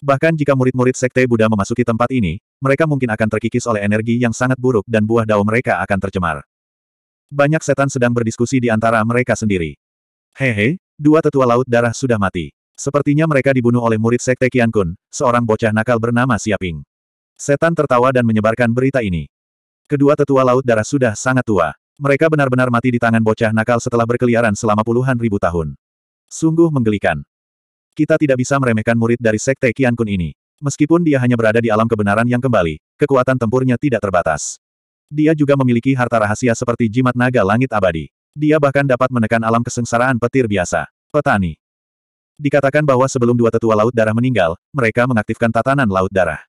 Speaker 1: Bahkan jika murid-murid Sekte Buddha memasuki tempat ini, mereka mungkin akan terkikis oleh energi yang sangat buruk dan buah dao mereka akan tercemar. Banyak setan sedang berdiskusi di antara mereka sendiri. Hehe, dua tetua laut darah sudah mati. Sepertinya mereka dibunuh oleh murid Sekte Kian Kun, seorang bocah nakal bernama Siaping. Setan tertawa dan menyebarkan berita ini. Kedua tetua laut darah sudah sangat tua. Mereka benar-benar mati di tangan bocah nakal setelah berkeliaran selama puluhan ribu tahun. Sungguh menggelikan. Kita tidak bisa meremehkan murid dari Sekte Qian Kun ini. Meskipun dia hanya berada di alam kebenaran yang kembali, kekuatan tempurnya tidak terbatas. Dia juga memiliki harta rahasia seperti jimat naga langit abadi. Dia bahkan dapat menekan alam kesengsaraan petir biasa. Petani. Dikatakan bahwa sebelum dua tetua Laut Darah meninggal, mereka mengaktifkan tatanan Laut Darah.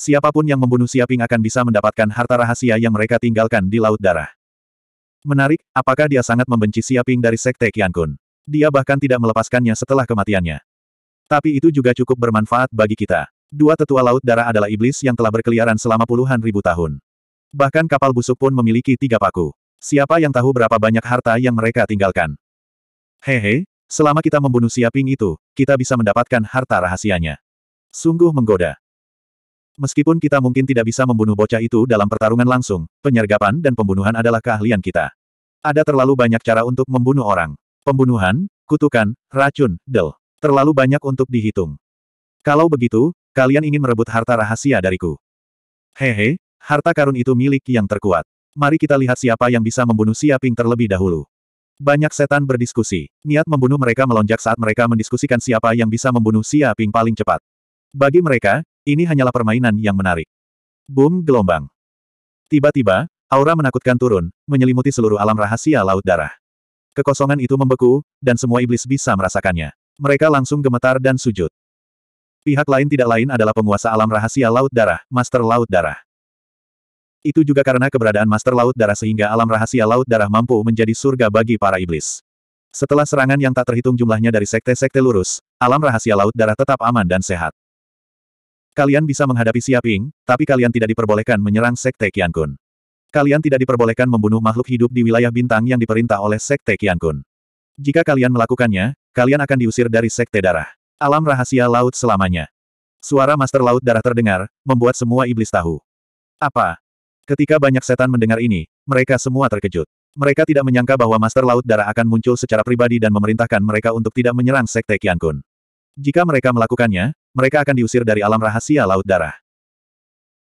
Speaker 1: Siapapun yang membunuh Siaping akan bisa mendapatkan harta rahasia yang mereka tinggalkan di Laut Darah. Menarik, apakah dia sangat membenci Siaping dari Sekte Qian Kun? Dia bahkan tidak melepaskannya setelah kematiannya. Tapi itu juga cukup bermanfaat bagi kita. Dua tetua laut darah adalah iblis yang telah berkeliaran selama puluhan ribu tahun. Bahkan kapal busuk pun memiliki tiga paku. Siapa yang tahu berapa banyak harta yang mereka tinggalkan? Hehe, selama kita membunuh siaping itu, kita bisa mendapatkan harta rahasianya. Sungguh menggoda. Meskipun kita mungkin tidak bisa membunuh bocah itu dalam pertarungan langsung, penyergapan dan pembunuhan adalah keahlian kita. Ada terlalu banyak cara untuk membunuh orang. Pembunuhan, kutukan, racun, del. Terlalu banyak untuk dihitung. Kalau begitu, kalian ingin merebut harta rahasia dariku. Hehe, harta karun itu milik yang terkuat. Mari kita lihat siapa yang bisa membunuh Siaping terlebih dahulu. Banyak setan berdiskusi. Niat membunuh mereka melonjak saat mereka mendiskusikan siapa yang bisa membunuh Siaping paling cepat. Bagi mereka, ini hanyalah permainan yang menarik. Boom gelombang. Tiba-tiba, aura menakutkan turun, menyelimuti seluruh alam rahasia Laut Darah. Kekosongan itu membeku, dan semua iblis bisa merasakannya. Mereka langsung gemetar dan sujud. Pihak lain tidak lain adalah penguasa alam rahasia Laut Darah, Master Laut Darah. Itu juga karena keberadaan Master Laut Darah sehingga alam rahasia Laut Darah mampu menjadi surga bagi para iblis. Setelah serangan yang tak terhitung jumlahnya dari sekte-sekte lurus, alam rahasia Laut Darah tetap aman dan sehat. Kalian bisa menghadapi Siaping, tapi kalian tidak diperbolehkan menyerang sekte Qiankun. Kalian tidak diperbolehkan membunuh makhluk hidup di wilayah bintang yang diperintah oleh sekte Qiankun. Jika kalian melakukannya, Kalian akan diusir dari sekte darah. Alam rahasia laut selamanya. Suara Master Laut Darah terdengar, membuat semua iblis tahu. Apa? Ketika banyak setan mendengar ini, mereka semua terkejut. Mereka tidak menyangka bahwa Master Laut Darah akan muncul secara pribadi dan memerintahkan mereka untuk tidak menyerang Sekte Kun. Jika mereka melakukannya, mereka akan diusir dari alam rahasia Laut Darah.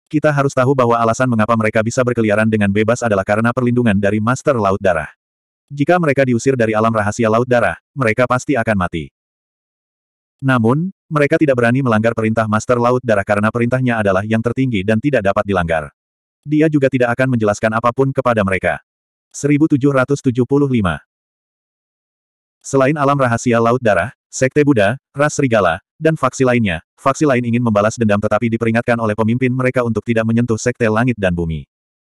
Speaker 1: Kita harus tahu bahwa alasan mengapa mereka bisa berkeliaran dengan bebas adalah karena perlindungan dari Master Laut Darah. Jika mereka diusir dari alam rahasia Laut Darah, mereka pasti akan mati. Namun, mereka tidak berani melanggar perintah Master Laut Darah karena perintahnya adalah yang tertinggi dan tidak dapat dilanggar. Dia juga tidak akan menjelaskan apapun kepada mereka. 1775 Selain alam rahasia Laut Darah, Sekte Buddha, Ras Serigala, dan faksi lainnya, faksi lain ingin membalas dendam tetapi diperingatkan oleh pemimpin mereka untuk tidak menyentuh Sekte Langit dan Bumi.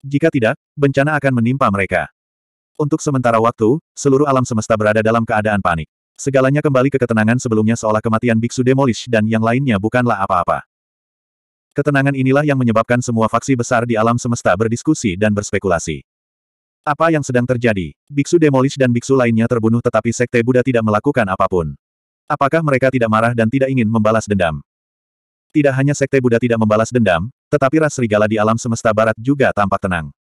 Speaker 1: Jika tidak, bencana akan menimpa mereka. Untuk sementara waktu, seluruh alam semesta berada dalam keadaan panik. Segalanya kembali ke ketenangan sebelumnya seolah kematian Biksu Demolish dan yang lainnya bukanlah apa-apa. Ketenangan inilah yang menyebabkan semua faksi besar di alam semesta berdiskusi dan berspekulasi. Apa yang sedang terjadi? Biksu Demolish dan Biksu lainnya terbunuh tetapi Sekte Buddha tidak melakukan apapun. Apakah mereka tidak marah dan tidak ingin membalas dendam? Tidak hanya Sekte Buddha tidak membalas dendam, tetapi ras serigala di alam semesta barat juga tampak tenang.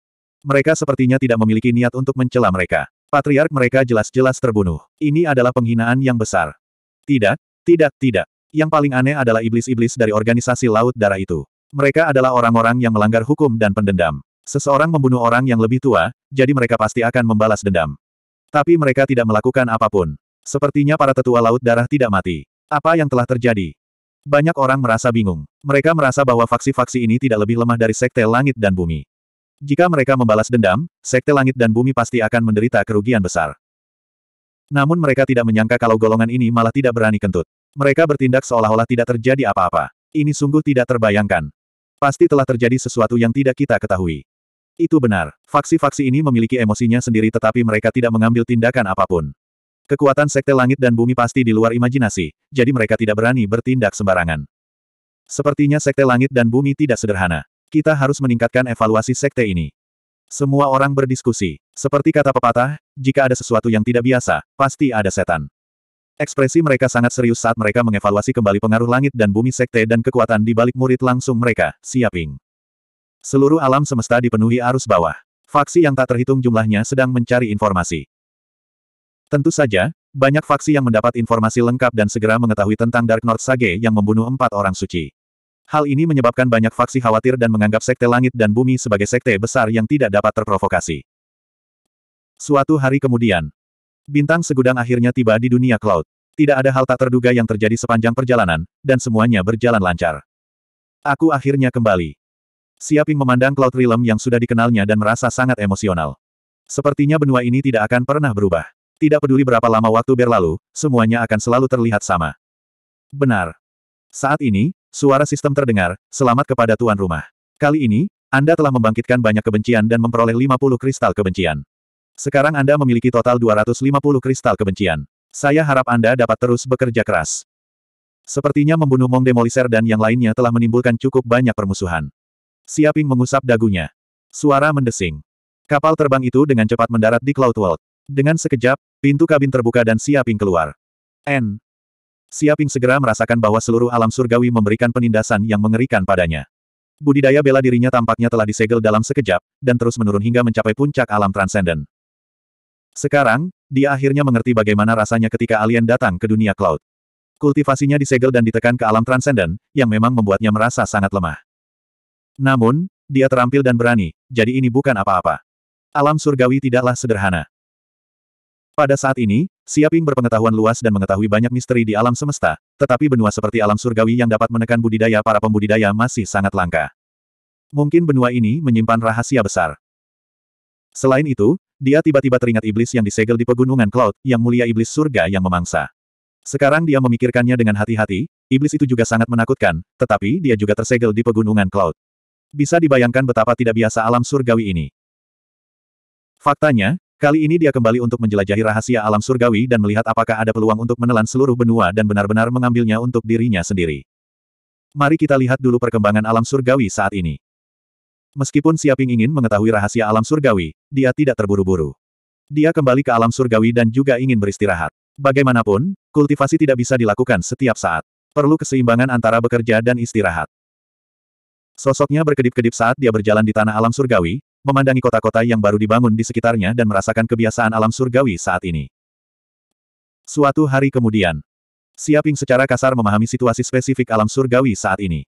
Speaker 1: Mereka sepertinya tidak memiliki niat untuk mencela mereka. Patriark mereka jelas-jelas terbunuh. Ini adalah penghinaan yang besar. Tidak, tidak, tidak. Yang paling aneh adalah iblis-iblis dari organisasi Laut Darah itu. Mereka adalah orang-orang yang melanggar hukum dan pendendam. Seseorang membunuh orang yang lebih tua, jadi mereka pasti akan membalas dendam. Tapi mereka tidak melakukan apapun. Sepertinya para tetua Laut Darah tidak mati. Apa yang telah terjadi? Banyak orang merasa bingung. Mereka merasa bahwa faksi-faksi ini tidak lebih lemah dari Sekte Langit dan Bumi. Jika mereka membalas dendam, Sekte Langit dan Bumi pasti akan menderita kerugian besar. Namun mereka tidak menyangka kalau golongan ini malah tidak berani kentut. Mereka bertindak seolah-olah tidak terjadi apa-apa. Ini sungguh tidak terbayangkan. Pasti telah terjadi sesuatu yang tidak kita ketahui. Itu benar. Faksi-faksi ini memiliki emosinya sendiri tetapi mereka tidak mengambil tindakan apapun. Kekuatan sekte langit dan bumi pasti di luar imajinasi, jadi mereka tidak berani bertindak sembarangan. Sepertinya sekte langit dan bumi tidak sederhana. Kita harus meningkatkan evaluasi sekte ini. Semua orang berdiskusi. Seperti kata pepatah, jika ada sesuatu yang tidak biasa, pasti ada setan. Ekspresi mereka sangat serius saat mereka mengevaluasi kembali pengaruh langit dan bumi sekte dan kekuatan di balik murid langsung mereka, siaping. Seluruh alam semesta dipenuhi arus bawah. Faksi yang tak terhitung jumlahnya sedang mencari informasi. Tentu saja, banyak faksi yang mendapat informasi lengkap dan segera mengetahui tentang Dark North Sage yang membunuh empat orang suci. Hal ini menyebabkan banyak faksi khawatir dan menganggap sekte langit dan bumi sebagai sekte besar yang tidak dapat terprovokasi. Suatu hari kemudian, bintang segudang akhirnya tiba di dunia cloud. Tidak ada hal tak terduga yang terjadi sepanjang perjalanan, dan semuanya berjalan lancar. Aku akhirnya kembali. Siaping memandang Cloud Realm yang sudah dikenalnya dan merasa sangat emosional. Sepertinya benua ini tidak akan pernah berubah. Tidak peduli berapa lama waktu berlalu, semuanya akan selalu terlihat sama. Benar. Saat ini, Suara sistem terdengar, selamat kepada tuan rumah. Kali ini, Anda telah membangkitkan banyak kebencian dan memperoleh 50 kristal kebencian. Sekarang Anda memiliki total 250 kristal kebencian. Saya harap Anda dapat terus bekerja keras. Sepertinya membunuh Mong Demoliser dan yang lainnya telah menimbulkan cukup banyak permusuhan. Siaping mengusap dagunya. Suara mendesing. Kapal terbang itu dengan cepat mendarat di Cloud World. Dengan sekejap, pintu kabin terbuka dan Siaping keluar. N. Siaping segera merasakan bahwa seluruh alam surgawi memberikan penindasan yang mengerikan padanya. Budidaya bela dirinya tampaknya telah disegel dalam sekejap, dan terus menurun hingga mencapai puncak alam transenden. Sekarang, dia akhirnya mengerti bagaimana rasanya ketika alien datang ke dunia cloud. Kultivasinya disegel dan ditekan ke alam transenden, yang memang membuatnya merasa sangat lemah. Namun, dia terampil dan berani, jadi ini bukan apa-apa. Alam surgawi tidaklah sederhana. Pada saat ini, Siaping berpengetahuan luas dan mengetahui banyak misteri di alam semesta, tetapi benua seperti alam surgawi yang dapat menekan budidaya para pembudidaya masih sangat langka. Mungkin benua ini menyimpan rahasia besar. Selain itu, dia tiba-tiba teringat iblis yang disegel di pegunungan Cloud, yang mulia iblis surga yang memangsa. Sekarang dia memikirkannya dengan hati-hati, iblis itu juga sangat menakutkan, tetapi dia juga tersegel di pegunungan Cloud. Bisa dibayangkan betapa tidak biasa alam surgawi ini. Faktanya, Kali ini dia kembali untuk menjelajahi rahasia alam surgawi dan melihat apakah ada peluang untuk menelan seluruh benua dan benar-benar mengambilnya untuk dirinya sendiri. Mari kita lihat dulu perkembangan alam surgawi saat ini. Meskipun Siaping ingin mengetahui rahasia alam surgawi, dia tidak terburu-buru. Dia kembali ke alam surgawi dan juga ingin beristirahat. Bagaimanapun, kultivasi tidak bisa dilakukan setiap saat. Perlu keseimbangan antara bekerja dan istirahat. Sosoknya berkedip-kedip saat dia berjalan di tanah alam surgawi, memandangi kota-kota yang baru dibangun di sekitarnya dan merasakan kebiasaan alam surgawi saat ini. Suatu hari kemudian, Siaping secara kasar memahami situasi spesifik alam surgawi saat ini.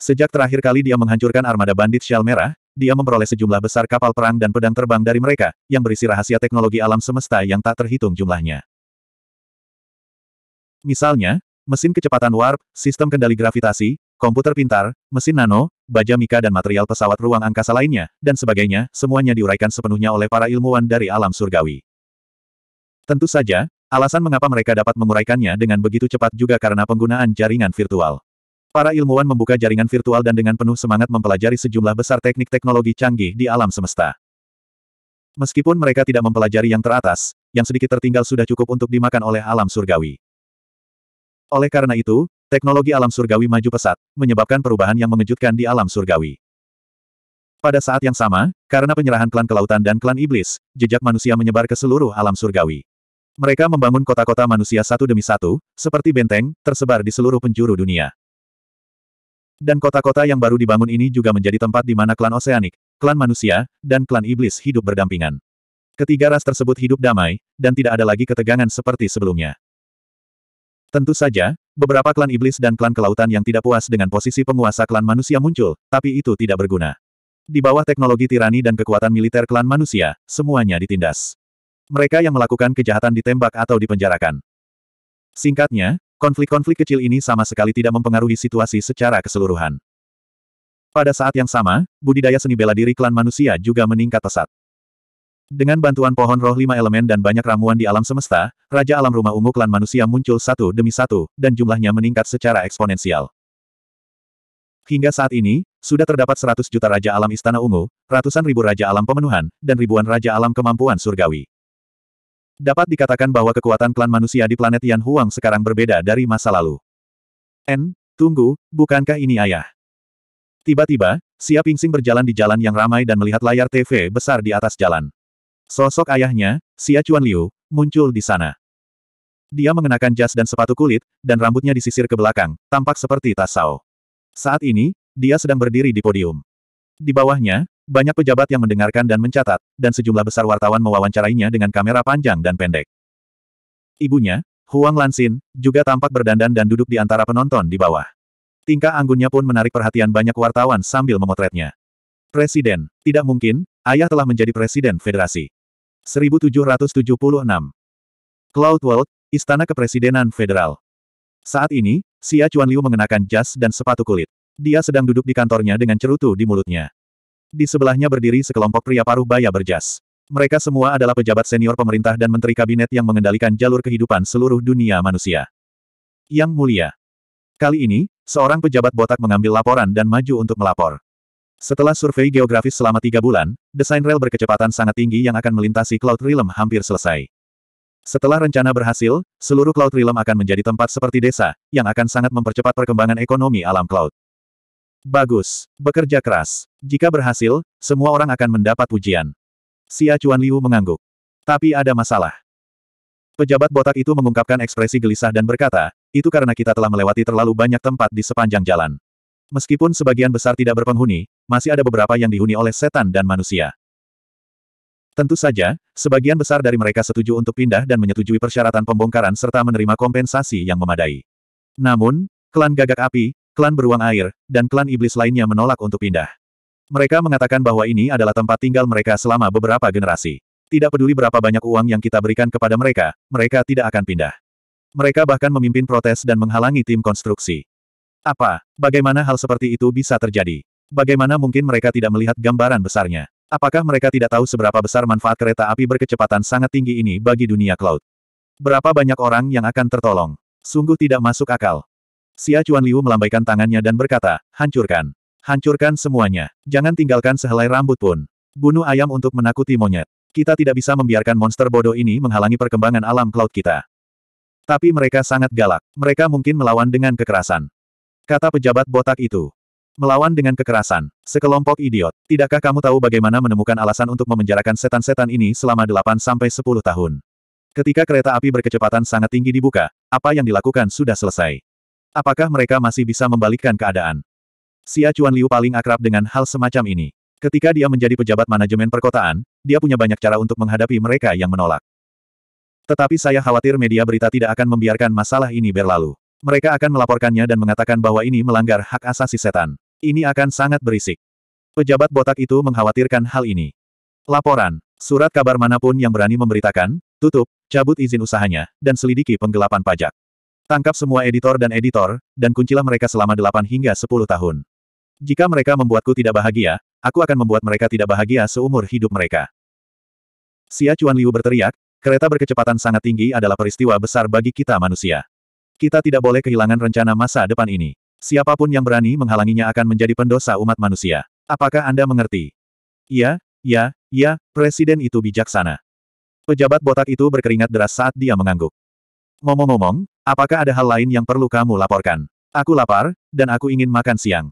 Speaker 1: Sejak terakhir kali dia menghancurkan armada bandit Shell Merah, dia memperoleh sejumlah besar kapal perang dan pedang terbang dari mereka, yang berisi rahasia teknologi alam semesta yang tak terhitung jumlahnya. Misalnya, mesin kecepatan warp, sistem kendali gravitasi, komputer pintar, mesin nano, baja mika dan material pesawat ruang angkasa lainnya, dan sebagainya, semuanya diuraikan sepenuhnya oleh para ilmuwan dari alam surgawi. Tentu saja, alasan mengapa mereka dapat menguraikannya dengan begitu cepat juga karena penggunaan jaringan virtual. Para ilmuwan membuka jaringan virtual dan dengan penuh semangat mempelajari sejumlah besar teknik teknologi canggih di alam semesta. Meskipun mereka tidak mempelajari yang teratas, yang sedikit tertinggal sudah cukup untuk dimakan oleh alam surgawi. Oleh karena itu, Teknologi alam surgawi maju pesat, menyebabkan perubahan yang mengejutkan di alam surgawi. Pada saat yang sama, karena penyerahan klan kelautan dan klan iblis, jejak manusia menyebar ke seluruh alam surgawi. Mereka membangun kota-kota manusia satu demi satu, seperti benteng, tersebar di seluruh penjuru dunia. Dan kota-kota yang baru dibangun ini juga menjadi tempat di mana klan oseanik, klan manusia, dan klan iblis hidup berdampingan. Ketiga ras tersebut hidup damai, dan tidak ada lagi ketegangan seperti sebelumnya. Tentu saja, beberapa klan iblis dan klan kelautan yang tidak puas dengan posisi penguasa klan manusia muncul, tapi itu tidak berguna. Di bawah teknologi tirani dan kekuatan militer klan manusia, semuanya ditindas. Mereka yang melakukan kejahatan ditembak atau dipenjarakan. Singkatnya, konflik-konflik kecil ini sama sekali tidak mempengaruhi situasi secara keseluruhan. Pada saat yang sama, budidaya seni bela diri klan manusia juga meningkat pesat. Dengan bantuan pohon roh lima elemen dan banyak ramuan di alam semesta, Raja Alam Rumah Ungu klan manusia muncul satu demi satu, dan jumlahnya meningkat secara eksponensial. Hingga saat ini, sudah terdapat seratus juta Raja Alam Istana Ungu, ratusan ribu Raja Alam Pemenuhan, dan ribuan Raja Alam Kemampuan Surgawi. Dapat dikatakan bahwa kekuatan klan manusia di planet Yan Huang sekarang berbeda dari masa lalu. N, tunggu, bukankah ini ayah? Tiba-tiba, Xia Pingsing berjalan di jalan yang ramai dan melihat layar TV besar di atas jalan. Sosok ayahnya, Xia Chuan Liu, muncul di sana. Dia mengenakan jas dan sepatu kulit, dan rambutnya disisir ke belakang, tampak seperti tasau. Saat ini, dia sedang berdiri di podium. Di bawahnya, banyak pejabat yang mendengarkan dan mencatat, dan sejumlah besar wartawan mewawancarainya dengan kamera panjang dan pendek. Ibunya, Huang Lansin, juga tampak berdandan dan duduk di antara penonton di bawah. Tingkah anggunnya pun menarik perhatian banyak wartawan sambil memotretnya. Presiden, tidak mungkin, ayah telah menjadi presiden federasi. 1776. Cloud World, Istana Kepresidenan Federal. Saat ini, Xia Chuan Liu mengenakan jas dan sepatu kulit. Dia sedang duduk di kantornya dengan cerutu di mulutnya. Di sebelahnya berdiri sekelompok pria paruh baya berjas. Mereka semua adalah pejabat senior pemerintah dan menteri kabinet yang mengendalikan jalur kehidupan seluruh dunia manusia. Yang mulia. Kali ini, seorang pejabat botak mengambil laporan dan maju untuk melapor. Setelah survei geografis selama tiga bulan, desain rel berkecepatan sangat tinggi yang akan melintasi Cloud Realm hampir selesai. Setelah rencana berhasil, seluruh Cloud Realm akan menjadi tempat seperti desa, yang akan sangat mempercepat perkembangan ekonomi alam Cloud. Bagus. Bekerja keras. Jika berhasil, semua orang akan mendapat pujian. Si Acuan Liu mengangguk. Tapi ada masalah. Pejabat botak itu mengungkapkan ekspresi gelisah dan berkata, itu karena kita telah melewati terlalu banyak tempat di sepanjang jalan. Meskipun sebagian besar tidak berpenghuni, masih ada beberapa yang dihuni oleh setan dan manusia. Tentu saja, sebagian besar dari mereka setuju untuk pindah dan menyetujui persyaratan pembongkaran serta menerima kompensasi yang memadai. Namun, klan gagak api, klan beruang air, dan klan iblis lainnya menolak untuk pindah. Mereka mengatakan bahwa ini adalah tempat tinggal mereka selama beberapa generasi. Tidak peduli berapa banyak uang yang kita berikan kepada mereka, mereka tidak akan pindah. Mereka bahkan memimpin protes dan menghalangi tim konstruksi. Apa? Bagaimana hal seperti itu bisa terjadi? Bagaimana mungkin mereka tidak melihat gambaran besarnya? Apakah mereka tidak tahu seberapa besar manfaat kereta api berkecepatan sangat tinggi ini bagi dunia cloud? Berapa banyak orang yang akan tertolong? Sungguh tidak masuk akal. Xia Chuan Liu melambaikan tangannya dan berkata, hancurkan. Hancurkan semuanya. Jangan tinggalkan sehelai rambut pun. Bunuh ayam untuk menakuti monyet. Kita tidak bisa membiarkan monster bodoh ini menghalangi perkembangan alam cloud kita. Tapi mereka sangat galak. Mereka mungkin melawan dengan kekerasan kata pejabat botak itu. Melawan dengan kekerasan. Sekelompok idiot. Tidakkah kamu tahu bagaimana menemukan alasan untuk memenjarakan setan-setan ini selama 8-10 tahun? Ketika kereta api berkecepatan sangat tinggi dibuka, apa yang dilakukan sudah selesai. Apakah mereka masih bisa membalikkan keadaan? Xia Chuan Liu paling akrab dengan hal semacam ini. Ketika dia menjadi pejabat manajemen perkotaan, dia punya banyak cara untuk menghadapi mereka yang menolak. Tetapi saya khawatir media berita tidak akan membiarkan masalah ini berlalu. Mereka akan melaporkannya dan mengatakan bahwa ini melanggar hak asasi setan. Ini akan sangat berisik. Pejabat botak itu mengkhawatirkan hal ini. Laporan, surat kabar manapun yang berani memberitakan, tutup, cabut izin usahanya, dan selidiki penggelapan pajak. Tangkap semua editor dan editor, dan kuncilah mereka selama 8 hingga 10 tahun. Jika mereka membuatku tidak bahagia, aku akan membuat mereka tidak bahagia seumur hidup mereka. Xia Chuan Liu berteriak, kereta berkecepatan sangat tinggi adalah peristiwa besar bagi kita manusia. Kita tidak boleh kehilangan rencana masa depan ini. Siapapun yang berani menghalanginya akan menjadi pendosa umat manusia. Apakah Anda mengerti? Iya, ya, ya, presiden itu bijaksana. Pejabat botak itu berkeringat deras saat dia mengangguk. Ngomong-ngomong, apakah ada hal lain yang perlu kamu laporkan? Aku lapar, dan aku ingin makan siang.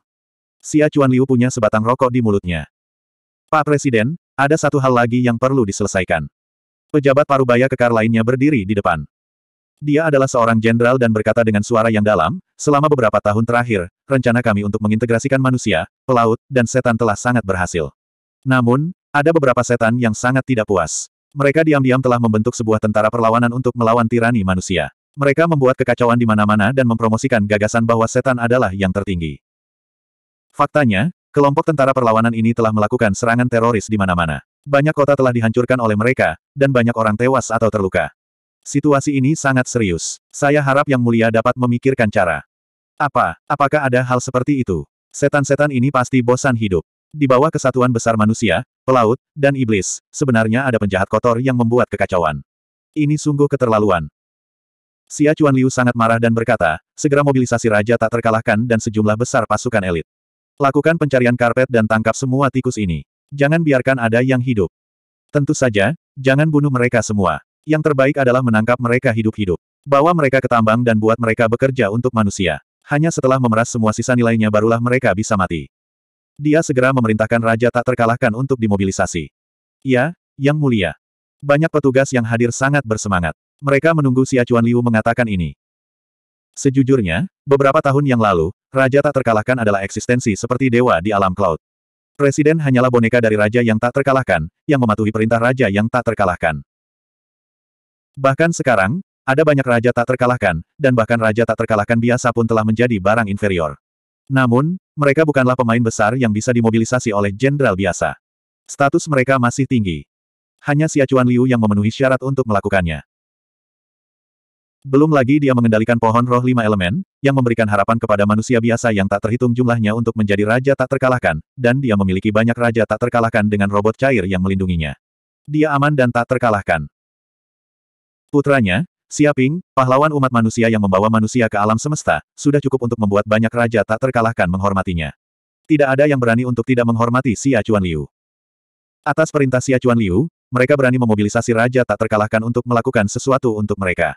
Speaker 1: Si Acuan Liu punya sebatang rokok di mulutnya. Pak Presiden, ada satu hal lagi yang perlu diselesaikan. Pejabat parubaya kekar lainnya berdiri di depan. Dia adalah seorang jenderal dan berkata dengan suara yang dalam, selama beberapa tahun terakhir, rencana kami untuk mengintegrasikan manusia, pelaut, dan setan telah sangat berhasil. Namun, ada beberapa setan yang sangat tidak puas. Mereka diam-diam telah membentuk sebuah tentara perlawanan untuk melawan tirani manusia. Mereka membuat kekacauan di mana-mana dan mempromosikan gagasan bahwa setan adalah yang tertinggi. Faktanya, kelompok tentara perlawanan ini telah melakukan serangan teroris di mana-mana. Banyak kota telah dihancurkan oleh mereka, dan banyak orang tewas atau terluka. Situasi ini sangat serius. Saya harap Yang Mulia dapat memikirkan cara. Apa, apakah ada hal seperti itu? Setan-setan ini pasti bosan hidup. Di bawah kesatuan besar manusia, pelaut, dan iblis, sebenarnya ada penjahat kotor yang membuat kekacauan. Ini sungguh keterlaluan. Xia Chuan Liu sangat marah dan berkata, segera mobilisasi raja tak terkalahkan dan sejumlah besar pasukan elit. Lakukan pencarian karpet dan tangkap semua tikus ini. Jangan biarkan ada yang hidup. Tentu saja, jangan bunuh mereka semua yang terbaik adalah menangkap mereka hidup-hidup. Bawa mereka ke tambang dan buat mereka bekerja untuk manusia. Hanya setelah memeras semua sisa nilainya barulah mereka bisa mati. Dia segera memerintahkan raja tak terkalahkan untuk dimobilisasi. Ya, Yang Mulia. Banyak petugas yang hadir sangat bersemangat. Mereka menunggu si Acuan Liu mengatakan ini. Sejujurnya, beberapa tahun yang lalu, raja tak terkalahkan adalah eksistensi seperti dewa di alam cloud. Presiden hanyalah boneka dari raja yang tak terkalahkan, yang mematuhi perintah raja yang tak terkalahkan. Bahkan sekarang, ada banyak raja tak terkalahkan, dan bahkan raja tak terkalahkan biasa pun telah menjadi barang inferior. Namun, mereka bukanlah pemain besar yang bisa dimobilisasi oleh jenderal biasa. Status mereka masih tinggi. Hanya si Acuan Liu yang memenuhi syarat untuk melakukannya. Belum lagi dia mengendalikan pohon roh lima elemen, yang memberikan harapan kepada manusia biasa yang tak terhitung jumlahnya untuk menjadi raja tak terkalahkan, dan dia memiliki banyak raja tak terkalahkan dengan robot cair yang melindunginya. Dia aman dan tak terkalahkan. Putranya, Siaping, pahlawan umat manusia yang membawa manusia ke alam semesta, sudah cukup untuk membuat banyak raja tak terkalahkan menghormatinya. Tidak ada yang berani untuk tidak menghormati Xia Chuan Liu. Atas perintah Xia Chuan Liu, mereka berani memobilisasi raja tak terkalahkan untuk melakukan sesuatu untuk mereka.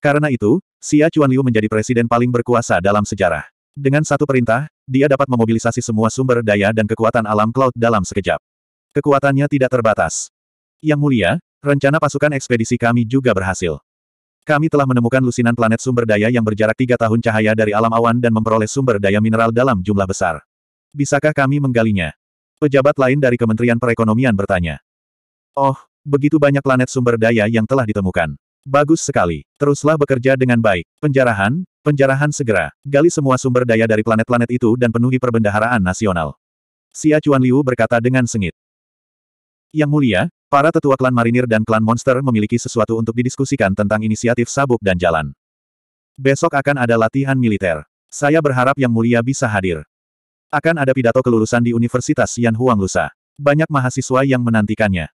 Speaker 1: Karena itu, Xia Chuan Liu menjadi presiden paling berkuasa dalam sejarah. Dengan satu perintah, dia dapat memobilisasi semua sumber daya dan kekuatan alam cloud dalam sekejap. Kekuatannya tidak terbatas. Yang mulia, Rencana pasukan ekspedisi kami juga berhasil. Kami telah menemukan lusinan planet sumber daya yang berjarak tiga tahun cahaya dari alam awan dan memperoleh sumber daya mineral dalam jumlah besar. Bisakah kami menggalinya? Pejabat lain dari Kementerian Perekonomian bertanya. Oh, begitu banyak planet sumber daya yang telah ditemukan. Bagus sekali. Teruslah bekerja dengan baik. Penjarahan, penjarahan segera. Gali semua sumber daya dari planet-planet itu dan penuhi perbendaharaan nasional. Xia Chuan Liu berkata dengan sengit. Yang mulia, Para tetua klan marinir dan klan monster memiliki sesuatu untuk didiskusikan tentang inisiatif sabuk dan jalan. Besok akan ada latihan militer. Saya berharap Yang Mulia bisa hadir. Akan ada pidato kelulusan di Universitas Yan Huang Lusa. Banyak mahasiswa yang menantikannya.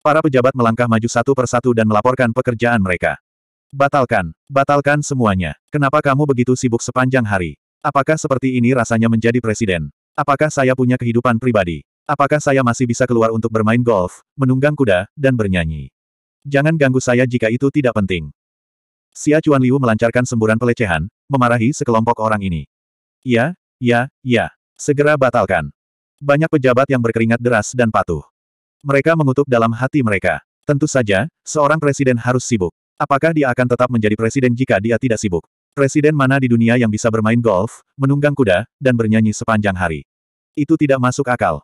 Speaker 1: Para pejabat melangkah maju satu persatu dan melaporkan pekerjaan mereka. Batalkan, batalkan semuanya. Kenapa kamu begitu sibuk sepanjang hari? Apakah seperti ini rasanya menjadi presiden? Apakah saya punya kehidupan pribadi? Apakah saya masih bisa keluar untuk bermain golf, menunggang kuda, dan bernyanyi? Jangan ganggu saya jika itu tidak penting. Xia Chuan Liu melancarkan semburan pelecehan, memarahi sekelompok orang ini. Ya, ya, ya. Segera batalkan. Banyak pejabat yang berkeringat deras dan patuh. Mereka mengutuk dalam hati mereka. Tentu saja, seorang presiden harus sibuk. Apakah dia akan tetap menjadi presiden jika dia tidak sibuk? Presiden mana di dunia yang bisa bermain golf, menunggang kuda, dan bernyanyi sepanjang hari? Itu tidak masuk akal.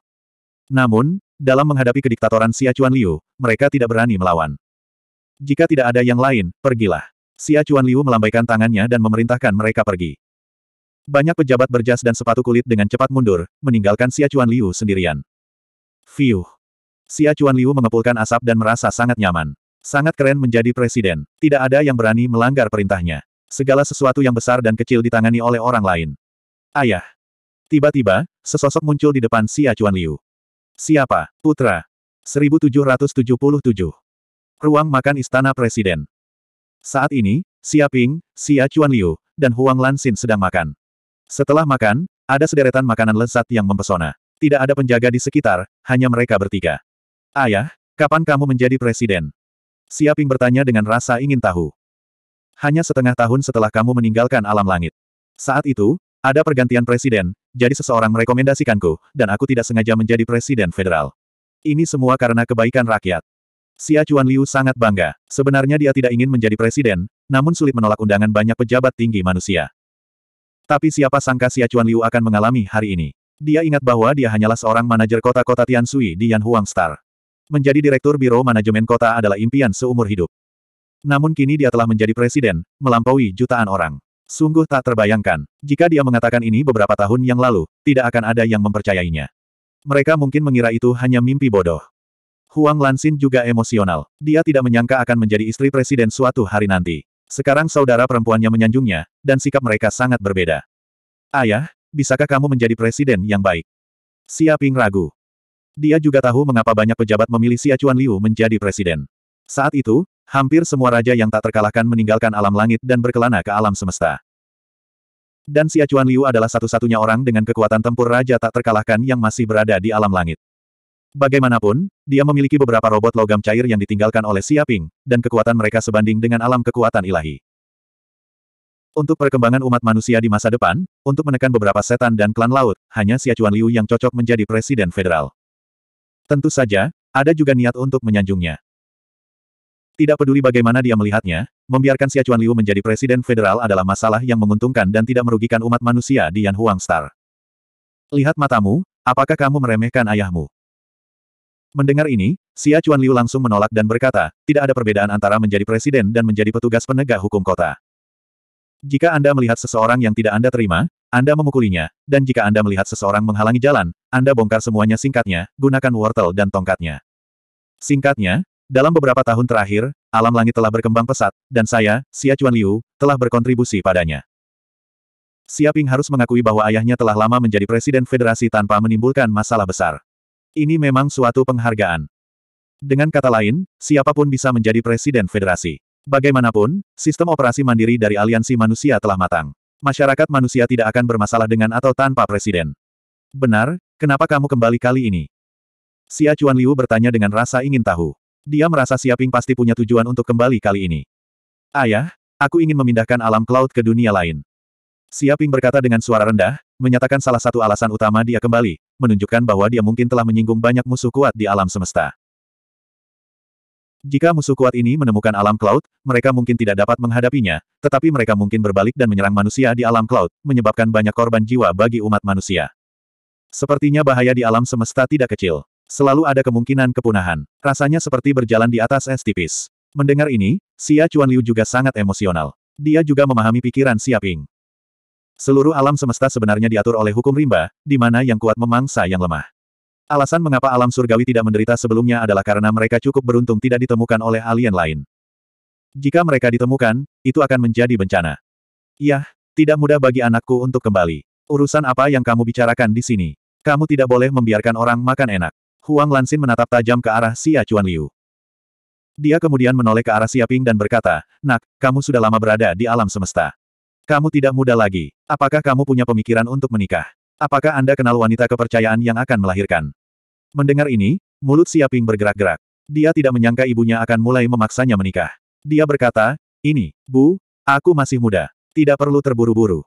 Speaker 1: Namun, dalam menghadapi kediktatoran Chuan Liu, mereka tidak berani melawan. Jika tidak ada yang lain, pergilah. Chuan Liu melambaikan tangannya dan memerintahkan mereka pergi. Banyak pejabat berjas dan sepatu kulit dengan cepat mundur, meninggalkan Chuan Liu sendirian. Fiuh. Chuan Liu mengepulkan asap dan merasa sangat nyaman. Sangat keren menjadi presiden. Tidak ada yang berani melanggar perintahnya. Segala sesuatu yang besar dan kecil ditangani oleh orang lain. Ayah. Tiba-tiba, sesosok muncul di depan Chuan Liu. Siapa? Putra. 1777. Ruang makan Istana Presiden. Saat ini, Xia Ping, Xia Liu, dan Huang Lansin sedang makan. Setelah makan, ada sederetan makanan lezat yang mempesona. Tidak ada penjaga di sekitar, hanya mereka bertiga. Ayah, kapan kamu menjadi presiden? Xia Ping bertanya dengan rasa ingin tahu. Hanya setengah tahun setelah kamu meninggalkan alam langit. Saat itu, ada pergantian presiden, jadi seseorang merekomendasikanku, dan aku tidak sengaja menjadi presiden federal. Ini semua karena kebaikan rakyat. Xia Chuan Liu sangat bangga. Sebenarnya dia tidak ingin menjadi presiden, namun sulit menolak undangan banyak pejabat tinggi manusia. Tapi siapa sangka Xia Chuan Liu akan mengalami hari ini. Dia ingat bahwa dia hanyalah seorang manajer kota-kota Tiansui di Yanhuang Star. Menjadi direktur Biro Manajemen Kota adalah impian seumur hidup. Namun kini dia telah menjadi presiden, melampaui jutaan orang. Sungguh tak terbayangkan, jika dia mengatakan ini beberapa tahun yang lalu, tidak akan ada yang mempercayainya. Mereka mungkin mengira itu hanya mimpi bodoh. Huang Lansin juga emosional. Dia tidak menyangka akan menjadi istri presiden suatu hari nanti. Sekarang saudara perempuannya menyanjungnya, dan sikap mereka sangat berbeda. Ayah, bisakah kamu menjadi presiden yang baik? Xia Ping ragu. Dia juga tahu mengapa banyak pejabat memilih Xia Chuan Liu menjadi presiden. Saat itu, Hampir semua raja yang tak terkalahkan meninggalkan alam langit dan berkelana ke alam semesta. Dan Xia Chuan Liu adalah satu-satunya orang dengan kekuatan tempur raja tak terkalahkan yang masih berada di alam langit. Bagaimanapun, dia memiliki beberapa robot logam cair yang ditinggalkan oleh Siaping, dan kekuatan mereka sebanding dengan alam kekuatan ilahi. Untuk perkembangan umat manusia di masa depan, untuk menekan beberapa setan dan klan laut, hanya Xia Chuan Liu yang cocok menjadi presiden federal. Tentu saja, ada juga niat untuk menyanjungnya. Tidak peduli bagaimana dia melihatnya, membiarkan Xia Liu menjadi presiden federal adalah masalah yang menguntungkan dan tidak merugikan umat manusia di Yan Huang Star. Lihat matamu, apakah kamu meremehkan ayahmu? Mendengar ini, Xia Liu langsung menolak dan berkata, tidak ada perbedaan antara menjadi presiden dan menjadi petugas penegak hukum kota. Jika Anda melihat seseorang yang tidak Anda terima, Anda memukulinya, dan jika Anda melihat seseorang menghalangi jalan, Anda bongkar semuanya singkatnya, gunakan wortel dan tongkatnya. Singkatnya, dalam beberapa tahun terakhir, alam langit telah berkembang pesat, dan saya, Xia Chuan Liu, telah berkontribusi padanya. Xia Ping harus mengakui bahwa ayahnya telah lama menjadi presiden federasi tanpa menimbulkan masalah besar. Ini memang suatu penghargaan. Dengan kata lain, siapapun bisa menjadi presiden federasi. Bagaimanapun, sistem operasi mandiri dari aliansi manusia telah matang. Masyarakat manusia tidak akan bermasalah dengan atau tanpa presiden. Benar, kenapa kamu kembali kali ini? Xia Chuan Liu bertanya dengan rasa ingin tahu. Dia merasa Siaping pasti punya tujuan untuk kembali kali ini. Ayah, aku ingin memindahkan alam cloud ke dunia lain. Siaping berkata dengan suara rendah, menyatakan salah satu alasan utama dia kembali, menunjukkan bahwa dia mungkin telah menyinggung banyak musuh kuat di alam semesta. Jika musuh kuat ini menemukan alam cloud, mereka mungkin tidak dapat menghadapinya, tetapi mereka mungkin berbalik dan menyerang manusia di alam cloud, menyebabkan banyak korban jiwa bagi umat manusia. Sepertinya bahaya di alam semesta tidak kecil. Selalu ada kemungkinan kepunahan. Rasanya seperti berjalan di atas es tipis. Mendengar ini, Xia Chuan Liu juga sangat emosional. Dia juga memahami pikiran Ping. Seluruh alam semesta sebenarnya diatur oleh hukum rimba, di mana yang kuat memangsa yang lemah. Alasan mengapa alam surgawi tidak menderita sebelumnya adalah karena mereka cukup beruntung tidak ditemukan oleh alien lain. Jika mereka ditemukan, itu akan menjadi bencana. Yah, tidak mudah bagi anakku untuk kembali. Urusan apa yang kamu bicarakan di sini? Kamu tidak boleh membiarkan orang makan enak. Huang Lansin menatap tajam ke arah Xia Chuan Liu. Dia kemudian menoleh ke arah Siaping dan berkata, Nak, kamu sudah lama berada di alam semesta. Kamu tidak muda lagi. Apakah kamu punya pemikiran untuk menikah? Apakah Anda kenal wanita kepercayaan yang akan melahirkan? Mendengar ini, mulut Siaping bergerak-gerak. Dia tidak menyangka ibunya akan mulai memaksanya menikah. Dia berkata, ini, Bu, aku masih muda. Tidak perlu terburu-buru.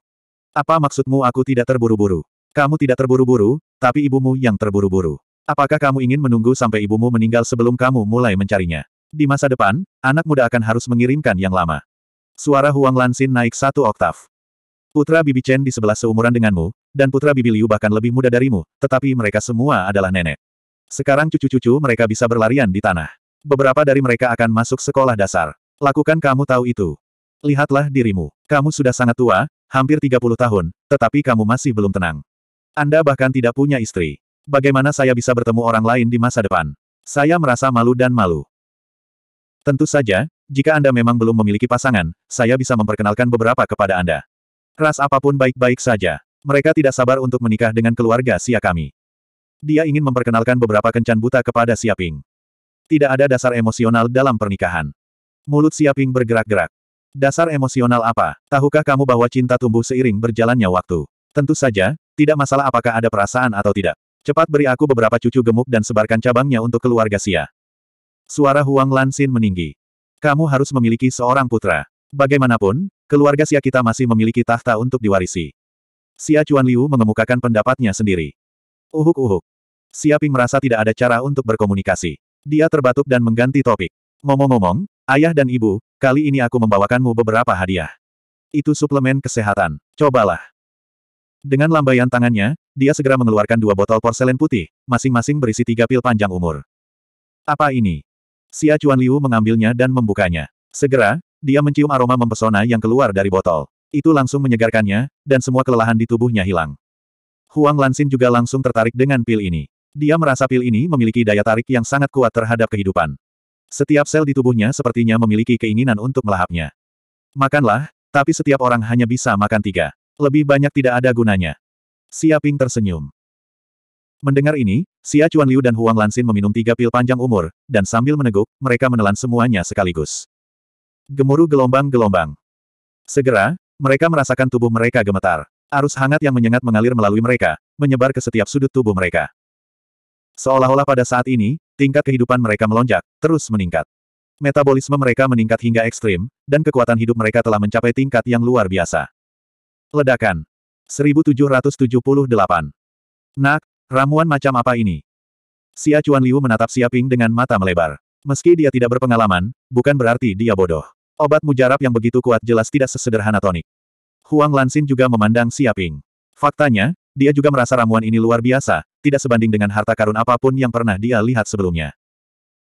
Speaker 1: Apa maksudmu aku tidak terburu-buru? Kamu tidak terburu-buru, tapi ibumu yang terburu-buru. Apakah kamu ingin menunggu sampai ibumu meninggal sebelum kamu mulai mencarinya? Di masa depan, anak muda akan harus mengirimkan yang lama. Suara Huang Lansin naik satu oktav. Putra Bibi Chen di sebelah seumuran denganmu, dan putra Bibi Liu bahkan lebih muda darimu, tetapi mereka semua adalah nenek. Sekarang cucu-cucu mereka bisa berlarian di tanah. Beberapa dari mereka akan masuk sekolah dasar. Lakukan kamu tahu itu. Lihatlah dirimu. Kamu sudah sangat tua, hampir 30 tahun, tetapi kamu masih belum tenang. Anda bahkan tidak punya istri. Bagaimana saya bisa bertemu orang lain di masa depan? Saya merasa malu dan malu. Tentu saja, jika Anda memang belum memiliki pasangan, saya bisa memperkenalkan beberapa kepada Anda. Ras apapun baik-baik saja. Mereka tidak sabar untuk menikah dengan keluarga Sia kami. Dia ingin memperkenalkan beberapa kencan buta kepada Siaping. Tidak ada dasar emosional dalam pernikahan. Mulut Siaping bergerak-gerak. Dasar emosional apa? Tahukah kamu bahwa cinta tumbuh seiring berjalannya waktu? Tentu saja, tidak masalah apakah ada perasaan atau tidak. Cepat beri aku beberapa cucu gemuk dan sebarkan cabangnya untuk keluarga Sia. Suara Huang Lansin meninggi. Kamu harus memiliki seorang putra. Bagaimanapun, keluarga Sia kita masih memiliki tahta untuk diwarisi. Sia Chuan Liu mengemukakan pendapatnya sendiri. Uhuk-uhuk. Sia Ping merasa tidak ada cara untuk berkomunikasi. Dia terbatuk dan mengganti topik. Ngomong-ngomong, ayah dan ibu, kali ini aku membawakanmu beberapa hadiah. Itu suplemen kesehatan. Cobalah. Dengan lambaian tangannya, dia segera mengeluarkan dua botol porselen putih, masing-masing berisi tiga pil panjang umur. Apa ini? Si Cuan Liu mengambilnya dan membukanya. Segera, dia mencium aroma mempesona yang keluar dari botol. Itu langsung menyegarkannya, dan semua kelelahan di tubuhnya hilang. Huang Lansin juga langsung tertarik dengan pil ini. Dia merasa pil ini memiliki daya tarik yang sangat kuat terhadap kehidupan. Setiap sel di tubuhnya sepertinya memiliki keinginan untuk melahapnya. Makanlah, tapi setiap orang hanya bisa makan tiga. Lebih banyak tidak ada gunanya. Xia Ping tersenyum. Mendengar ini, Xia Chuan Liu dan Huang Lansin meminum tiga pil panjang umur, dan sambil meneguk, mereka menelan semuanya sekaligus. Gemuruh gelombang-gelombang. Segera, mereka merasakan tubuh mereka gemetar. Arus hangat yang menyengat mengalir melalui mereka, menyebar ke setiap sudut tubuh mereka. Seolah-olah pada saat ini, tingkat kehidupan mereka melonjak, terus meningkat. Metabolisme mereka meningkat hingga ekstrim, dan kekuatan hidup mereka telah mencapai tingkat yang luar biasa. Ledakan. 1778. Nak, ramuan macam apa ini? Xia Chuan Liu menatap Siaping dengan mata melebar. Meski dia tidak berpengalaman, bukan berarti dia bodoh. Obat mujarab yang begitu kuat jelas tidak sesederhana tonik. Huang Lansin juga memandang Siaping. Faktanya, dia juga merasa ramuan ini luar biasa, tidak sebanding dengan harta karun apapun yang pernah dia lihat sebelumnya.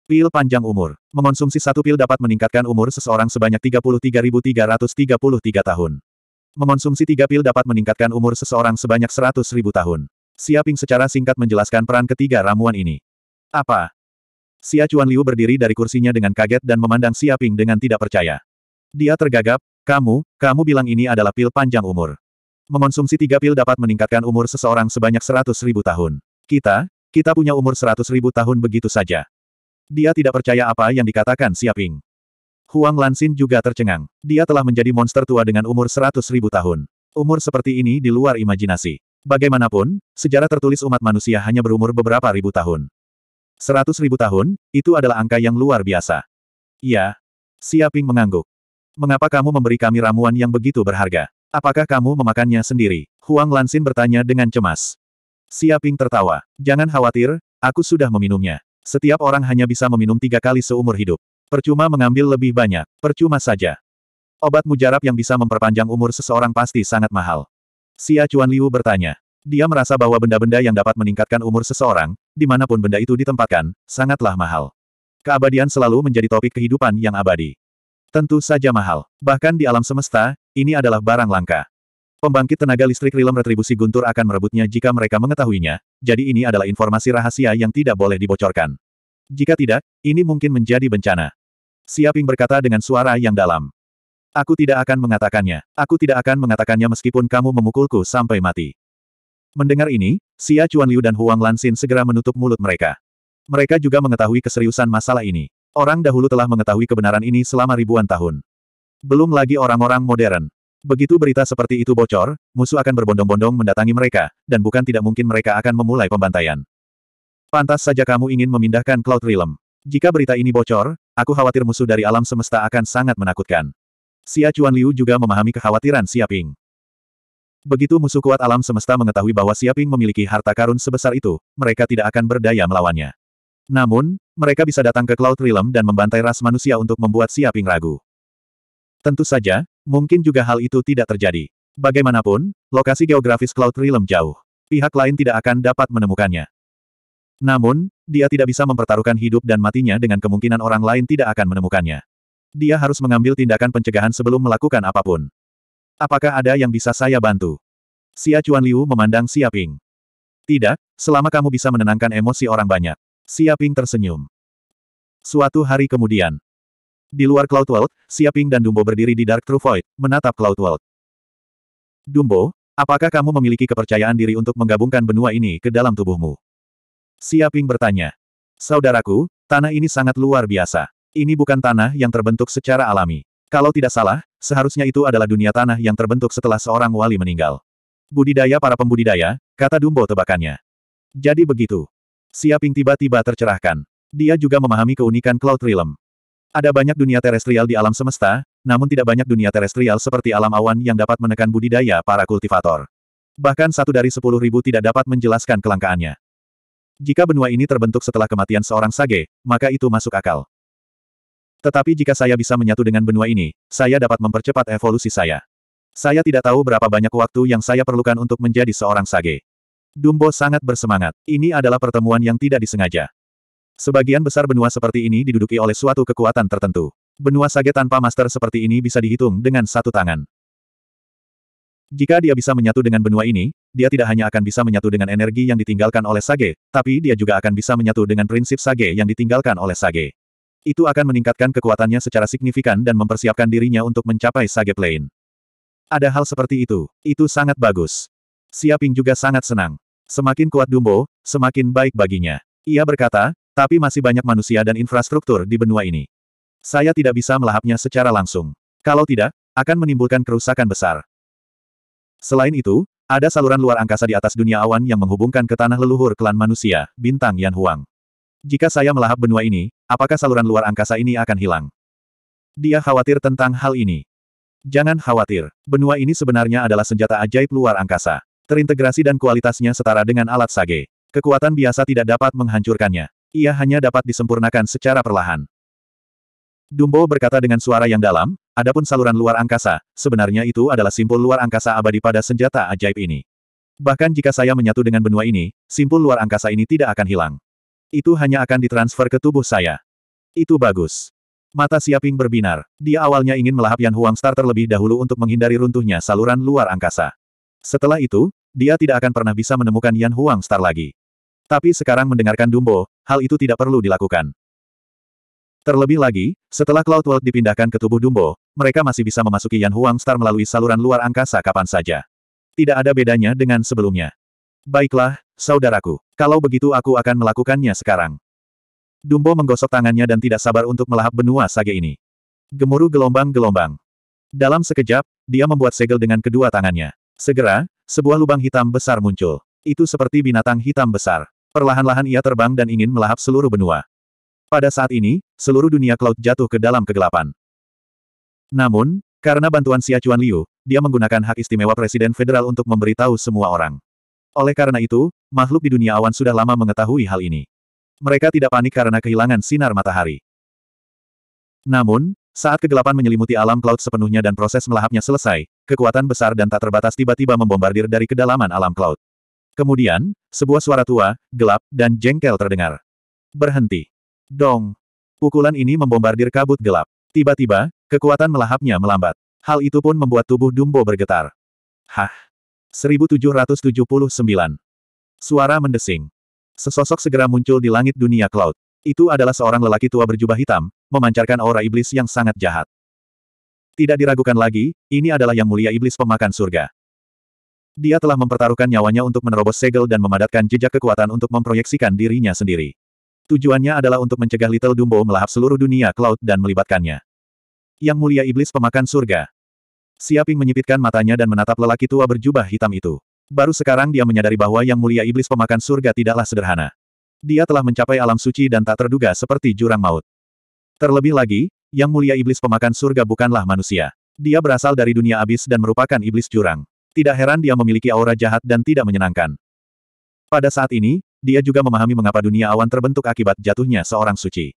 Speaker 1: Pil panjang umur. Mengonsumsi satu pil dapat meningkatkan umur seseorang sebanyak 33.333 tahun. Mengonsumsi tiga pil dapat meningkatkan umur seseorang sebanyak seratus ribu tahun. Siaping secara singkat menjelaskan peran ketiga ramuan ini. Apa? Xia Chuan Liu berdiri dari kursinya dengan kaget dan memandang Siaping dengan tidak percaya. Dia tergagap, kamu, kamu bilang ini adalah pil panjang umur. Mengonsumsi tiga pil dapat meningkatkan umur seseorang sebanyak seratus ribu tahun. Kita, kita punya umur seratus ribu tahun begitu saja. Dia tidak percaya apa yang dikatakan Siaping. Huang Lansin juga tercengang. Dia telah menjadi monster tua dengan umur seratus ribu tahun. Umur seperti ini di luar imajinasi. Bagaimanapun, sejarah tertulis umat manusia hanya berumur beberapa ribu tahun. Seratus ribu tahun, itu adalah angka yang luar biasa. Ya, Siaping mengangguk. Mengapa kamu memberi kami ramuan yang begitu berharga? Apakah kamu memakannya sendiri? Huang Lansin bertanya dengan cemas. Siaping tertawa. Jangan khawatir, aku sudah meminumnya. Setiap orang hanya bisa meminum tiga kali seumur hidup. Percuma mengambil lebih banyak, percuma saja. Obat mujarab yang bisa memperpanjang umur seseorang pasti sangat mahal. Xia Chuan Liu bertanya. Dia merasa bahwa benda-benda yang dapat meningkatkan umur seseorang, dimanapun benda itu ditempatkan, sangatlah mahal. Keabadian selalu menjadi topik kehidupan yang abadi. Tentu saja mahal. Bahkan di alam semesta, ini adalah barang langka. Pembangkit tenaga listrik Rilem Retribusi Guntur akan merebutnya jika mereka mengetahuinya, jadi ini adalah informasi rahasia yang tidak boleh dibocorkan. Jika tidak, ini mungkin menjadi bencana. Siaping berkata dengan suara yang dalam. Aku tidak akan mengatakannya. Aku tidak akan mengatakannya meskipun kamu memukulku sampai mati. Mendengar ini, Xia Liu dan Huang Lansin segera menutup mulut mereka. Mereka juga mengetahui keseriusan masalah ini. Orang dahulu telah mengetahui kebenaran ini selama ribuan tahun. Belum lagi orang-orang modern. Begitu berita seperti itu bocor, musuh akan berbondong-bondong mendatangi mereka, dan bukan tidak mungkin mereka akan memulai pembantaian. Pantas saja kamu ingin memindahkan Cloud Realm. Jika berita ini bocor, Aku khawatir musuh dari alam semesta akan sangat menakutkan. Xia Chuan Liu juga memahami kekhawatiran Siaping. Begitu musuh kuat alam semesta mengetahui bahwa Siaping memiliki harta karun sebesar itu, mereka tidak akan berdaya melawannya. Namun, mereka bisa datang ke Cloud Realm dan membantai ras manusia untuk membuat Siaping ragu. Tentu saja, mungkin juga hal itu tidak terjadi. Bagaimanapun, lokasi geografis Cloud Realm jauh. Pihak lain tidak akan dapat menemukannya. Namun, dia tidak bisa mempertaruhkan hidup dan matinya dengan kemungkinan orang lain tidak akan menemukannya. Dia harus mengambil tindakan pencegahan sebelum melakukan apapun. Apakah ada yang bisa saya bantu? Xia Chuan Liu memandang Xia Ping. Tidak, selama kamu bisa menenangkan emosi orang banyak. Xia Ping tersenyum. Suatu hari kemudian. Di luar Cloud World, Xia Ping dan Dumbo berdiri di Dark True Void, menatap Cloud World. Dumbo, apakah kamu memiliki kepercayaan diri untuk menggabungkan benua ini ke dalam tubuhmu? Siaping bertanya. Saudaraku, tanah ini sangat luar biasa. Ini bukan tanah yang terbentuk secara alami. Kalau tidak salah, seharusnya itu adalah dunia tanah yang terbentuk setelah seorang wali meninggal. Budidaya para pembudidaya, kata Dumbo tebakannya. Jadi begitu. Siaping tiba-tiba tercerahkan. Dia juga memahami keunikan Cloud Realm. Ada banyak dunia terestrial di alam semesta, namun tidak banyak dunia terestrial seperti alam awan yang dapat menekan budidaya para kultivator. Bahkan satu dari sepuluh ribu tidak dapat menjelaskan kelangkaannya. Jika benua ini terbentuk setelah kematian seorang sage, maka itu masuk akal. Tetapi jika saya bisa menyatu dengan benua ini, saya dapat mempercepat evolusi saya. Saya tidak tahu berapa banyak waktu yang saya perlukan untuk menjadi seorang sage. Dumbo sangat bersemangat. Ini adalah pertemuan yang tidak disengaja. Sebagian besar benua seperti ini diduduki oleh suatu kekuatan tertentu. Benua sage tanpa master seperti ini bisa dihitung dengan satu tangan. Jika dia bisa menyatu dengan benua ini, dia tidak hanya akan bisa menyatu dengan energi yang ditinggalkan oleh Sage, tapi dia juga akan bisa menyatu dengan prinsip Sage yang ditinggalkan oleh Sage. Itu akan meningkatkan kekuatannya secara signifikan dan mempersiapkan dirinya untuk mencapai Sage Plane. Ada hal seperti itu. Itu sangat bagus. Siaping juga sangat senang. Semakin kuat Dumbo, semakin baik baginya. Ia berkata, tapi masih banyak manusia dan infrastruktur di benua ini. Saya tidak bisa melahapnya secara langsung. Kalau tidak, akan menimbulkan kerusakan besar. Selain itu, ada saluran luar angkasa di atas dunia awan yang menghubungkan ke tanah leluhur klan manusia, bintang Yan Huang. Jika saya melahap benua ini, apakah saluran luar angkasa ini akan hilang? Dia khawatir tentang hal ini. Jangan khawatir, benua ini sebenarnya adalah senjata ajaib luar angkasa. Terintegrasi dan kualitasnya setara dengan alat sage. Kekuatan biasa tidak dapat menghancurkannya. Ia hanya dapat disempurnakan secara perlahan. Dumbo berkata dengan suara yang dalam, Adapun saluran luar angkasa, sebenarnya itu adalah simpul luar angkasa abadi pada senjata ajaib ini. Bahkan jika saya menyatu dengan benua ini, simpul luar angkasa ini tidak akan hilang. Itu hanya akan ditransfer ke tubuh saya. Itu bagus. Mata Siaping berbinar. Dia awalnya ingin melahap Yan Huang Star terlebih dahulu untuk menghindari runtuhnya saluran luar angkasa. Setelah itu, dia tidak akan pernah bisa menemukan Yan Huang Star lagi. Tapi sekarang mendengarkan Dumbo, hal itu tidak perlu dilakukan. Terlebih lagi, setelah Cloud World dipindahkan ke tubuh Dumbo, mereka masih bisa memasuki Yan Huang Star melalui saluran luar angkasa kapan saja. Tidak ada bedanya dengan sebelumnya. Baiklah, saudaraku. Kalau begitu aku akan melakukannya sekarang. Dumbo menggosok tangannya dan tidak sabar untuk melahap benua sage ini. Gemuruh gelombang-gelombang. Dalam sekejap, dia membuat segel dengan kedua tangannya. Segera, sebuah lubang hitam besar muncul. Itu seperti binatang hitam besar. Perlahan-lahan ia terbang dan ingin melahap seluruh benua. Pada saat ini, seluruh dunia cloud jatuh ke dalam kegelapan. Namun, karena bantuan Chuan Liu, dia menggunakan hak istimewa Presiden Federal untuk memberitahu semua orang. Oleh karena itu, makhluk di dunia awan sudah lama mengetahui hal ini. Mereka tidak panik karena kehilangan sinar matahari. Namun, saat kegelapan menyelimuti alam cloud sepenuhnya dan proses melahapnya selesai, kekuatan besar dan tak terbatas tiba-tiba membombardir dari kedalaman alam cloud. Kemudian, sebuah suara tua, gelap, dan jengkel terdengar. Berhenti. Dong! Pukulan ini membombardir kabut gelap. Tiba-tiba, kekuatan melahapnya melambat. Hal itu pun membuat tubuh Dumbo bergetar. Hah! 1779. Suara mendesing. Sesosok segera muncul di langit dunia cloud. Itu adalah seorang lelaki tua berjubah hitam, memancarkan aura iblis yang sangat jahat. Tidak diragukan lagi, ini adalah yang mulia iblis pemakan surga. Dia telah mempertaruhkan nyawanya untuk menerobos segel dan memadatkan jejak kekuatan untuk memproyeksikan dirinya sendiri. Tujuannya adalah untuk mencegah Little Dumbo melahap seluruh dunia Cloud dan melibatkannya. Yang mulia iblis pemakan surga. Siaping menyipitkan matanya dan menatap lelaki tua berjubah hitam itu. Baru sekarang dia menyadari bahwa yang mulia iblis pemakan surga tidaklah sederhana. Dia telah mencapai alam suci dan tak terduga seperti jurang maut. Terlebih lagi, yang mulia iblis pemakan surga bukanlah manusia. Dia berasal dari dunia abis dan merupakan iblis jurang. Tidak heran dia memiliki aura jahat dan tidak menyenangkan. Pada saat ini, dia juga memahami mengapa dunia awan terbentuk akibat jatuhnya seorang suci.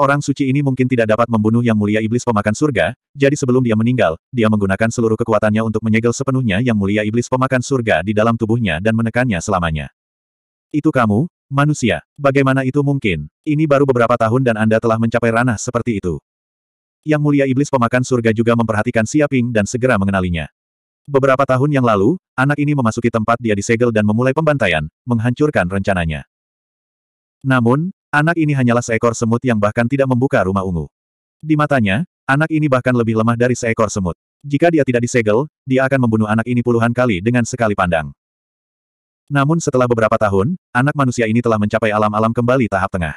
Speaker 1: Orang suci ini mungkin tidak dapat membunuh yang mulia iblis pemakan surga, jadi sebelum dia meninggal, dia menggunakan seluruh kekuatannya untuk menyegel sepenuhnya yang mulia iblis pemakan surga di dalam tubuhnya dan menekannya selamanya. Itu kamu, manusia. Bagaimana itu mungkin? Ini baru beberapa tahun dan Anda telah mencapai ranah seperti itu. Yang mulia iblis pemakan surga juga memperhatikan Siaping dan segera mengenalinya. Beberapa tahun yang lalu, anak ini memasuki tempat dia disegel dan memulai pembantaian, menghancurkan rencananya. Namun, anak ini hanyalah seekor semut yang bahkan tidak membuka rumah ungu. Di matanya, anak ini bahkan lebih lemah dari seekor semut. Jika dia tidak disegel, dia akan membunuh anak ini puluhan kali dengan sekali pandang. Namun setelah beberapa tahun, anak manusia ini telah mencapai alam-alam kembali tahap tengah.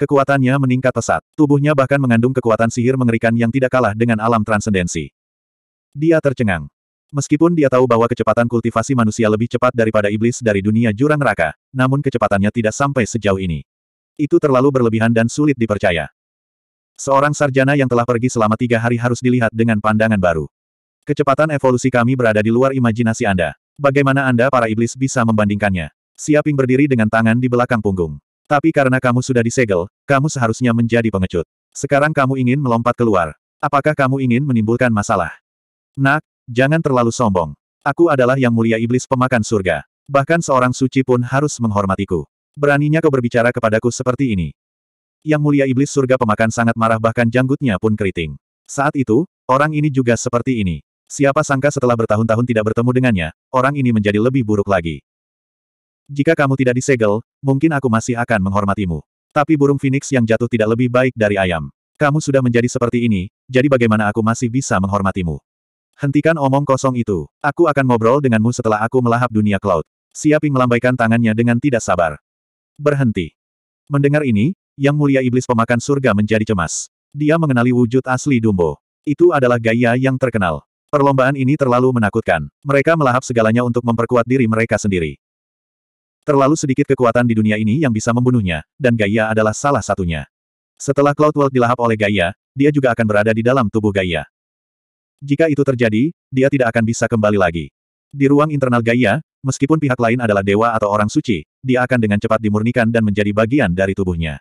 Speaker 1: Kekuatannya meningkat pesat, tubuhnya bahkan mengandung kekuatan sihir mengerikan yang tidak kalah dengan alam transendensi. Dia tercengang. Meskipun dia tahu bahwa kecepatan kultivasi manusia lebih cepat daripada iblis dari dunia jurang neraka, namun kecepatannya tidak sampai sejauh ini. Itu terlalu berlebihan dan sulit dipercaya. Seorang sarjana yang telah pergi selama tiga hari harus dilihat dengan pandangan baru. Kecepatan evolusi kami berada di luar imajinasi Anda. Bagaimana Anda para iblis bisa membandingkannya? Siaping berdiri dengan tangan di belakang punggung. Tapi karena kamu sudah disegel, kamu seharusnya menjadi pengecut. Sekarang kamu ingin melompat keluar. Apakah kamu ingin menimbulkan masalah? Nak, Jangan terlalu sombong. Aku adalah yang mulia iblis pemakan surga. Bahkan seorang suci pun harus menghormatiku. Beraninya kau berbicara kepadaku seperti ini. Yang mulia iblis surga pemakan sangat marah bahkan janggutnya pun keriting. Saat itu, orang ini juga seperti ini. Siapa sangka setelah bertahun-tahun tidak bertemu dengannya, orang ini menjadi lebih buruk lagi. Jika kamu tidak disegel, mungkin aku masih akan menghormatimu. Tapi burung phoenix yang jatuh tidak lebih baik dari ayam. Kamu sudah menjadi seperti ini, jadi bagaimana aku masih bisa menghormatimu? Hentikan omong kosong itu. Aku akan ngobrol denganmu setelah aku melahap dunia cloud. Siaping melambaikan tangannya dengan tidak sabar. Berhenti. Mendengar ini, Yang Mulia Iblis Pemakan Surga menjadi cemas. Dia mengenali wujud asli Dumbo. Itu adalah gaya yang terkenal. Perlombaan ini terlalu menakutkan. Mereka melahap segalanya untuk memperkuat diri mereka sendiri. Terlalu sedikit kekuatan di dunia ini yang bisa membunuhnya, dan Gaia adalah salah satunya. Setelah Cloud World dilahap oleh Gaia, dia juga akan berada di dalam tubuh Gaia. Jika itu terjadi, dia tidak akan bisa kembali lagi. Di ruang internal Gaia, meskipun pihak lain adalah dewa atau orang suci, dia akan dengan cepat dimurnikan dan menjadi bagian dari tubuhnya.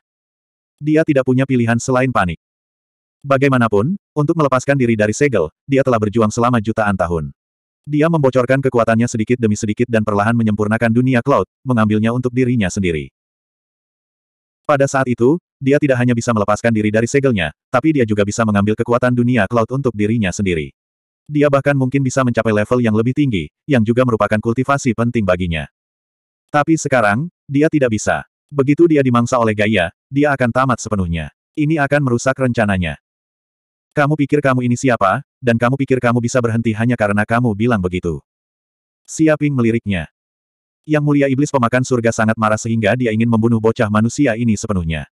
Speaker 1: Dia tidak punya pilihan selain panik. Bagaimanapun, untuk melepaskan diri dari segel, dia telah berjuang selama jutaan tahun. Dia membocorkan kekuatannya sedikit demi sedikit dan perlahan menyempurnakan dunia cloud, mengambilnya untuk dirinya sendiri. Pada saat itu, dia tidak hanya bisa melepaskan diri dari segelnya, tapi dia juga bisa mengambil kekuatan dunia cloud untuk dirinya sendiri. Dia bahkan mungkin bisa mencapai level yang lebih tinggi, yang juga merupakan kultivasi penting baginya. Tapi sekarang, dia tidak bisa. Begitu dia dimangsa oleh Gaia, dia akan tamat sepenuhnya. Ini akan merusak rencananya. Kamu pikir kamu ini siapa, dan kamu pikir kamu bisa berhenti hanya karena kamu bilang begitu. Siaping meliriknya. Yang mulia iblis pemakan surga sangat marah sehingga dia ingin membunuh bocah manusia ini sepenuhnya.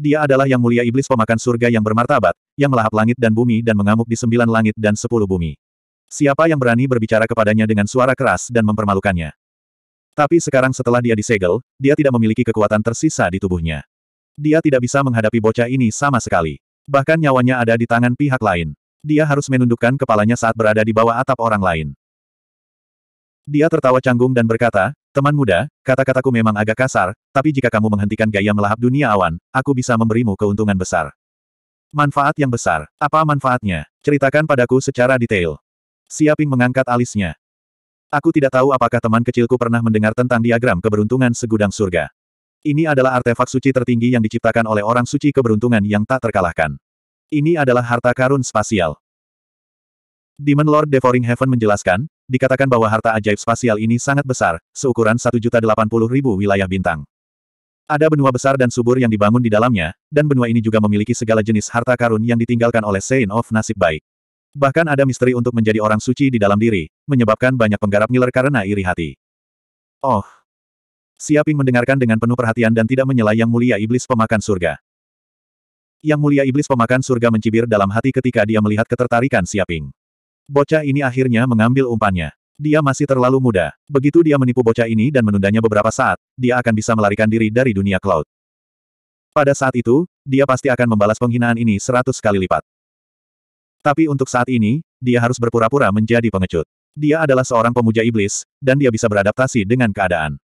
Speaker 1: Dia adalah yang mulia iblis pemakan surga yang bermartabat, yang melahap langit dan bumi dan mengamuk di sembilan langit dan sepuluh bumi. Siapa yang berani berbicara kepadanya dengan suara keras dan mempermalukannya? Tapi sekarang setelah dia disegel, dia tidak memiliki kekuatan tersisa di tubuhnya. Dia tidak bisa menghadapi bocah ini sama sekali. Bahkan nyawanya ada di tangan pihak lain. Dia harus menundukkan kepalanya saat berada di bawah atap orang lain. Dia tertawa canggung dan berkata, Teman muda, kata-kataku memang agak kasar, tapi jika kamu menghentikan gaya melahap dunia awan, aku bisa memberimu keuntungan besar. Manfaat yang besar. Apa manfaatnya? Ceritakan padaku secara detail. Siaping mengangkat alisnya. Aku tidak tahu apakah teman kecilku pernah mendengar tentang diagram keberuntungan segudang surga. Ini adalah artefak suci tertinggi yang diciptakan oleh orang suci keberuntungan yang tak terkalahkan. Ini adalah harta karun spasial. Demon Lord Devouring Heaven menjelaskan, dikatakan bahwa harta ajaib spasial ini sangat besar, seukuran 1.080.000 wilayah bintang. Ada benua besar dan subur yang dibangun di dalamnya, dan benua ini juga memiliki segala jenis harta karun yang ditinggalkan oleh Saint of Nasib Baik. Bahkan ada misteri untuk menjadi orang suci di dalam diri, menyebabkan banyak penggarap ngiler karena iri hati. Oh! Siaping mendengarkan dengan penuh perhatian dan tidak menyela yang mulia iblis pemakan surga. Yang mulia iblis pemakan surga mencibir dalam hati ketika dia melihat ketertarikan Siaping. Bocah ini akhirnya mengambil umpannya. Dia masih terlalu muda. Begitu dia menipu bocah ini dan menundanya beberapa saat, dia akan bisa melarikan diri dari dunia cloud. Pada saat itu, dia pasti akan membalas penghinaan ini seratus kali lipat. Tapi untuk saat ini, dia harus berpura-pura menjadi pengecut. Dia adalah seorang pemuja iblis, dan dia bisa beradaptasi dengan keadaan.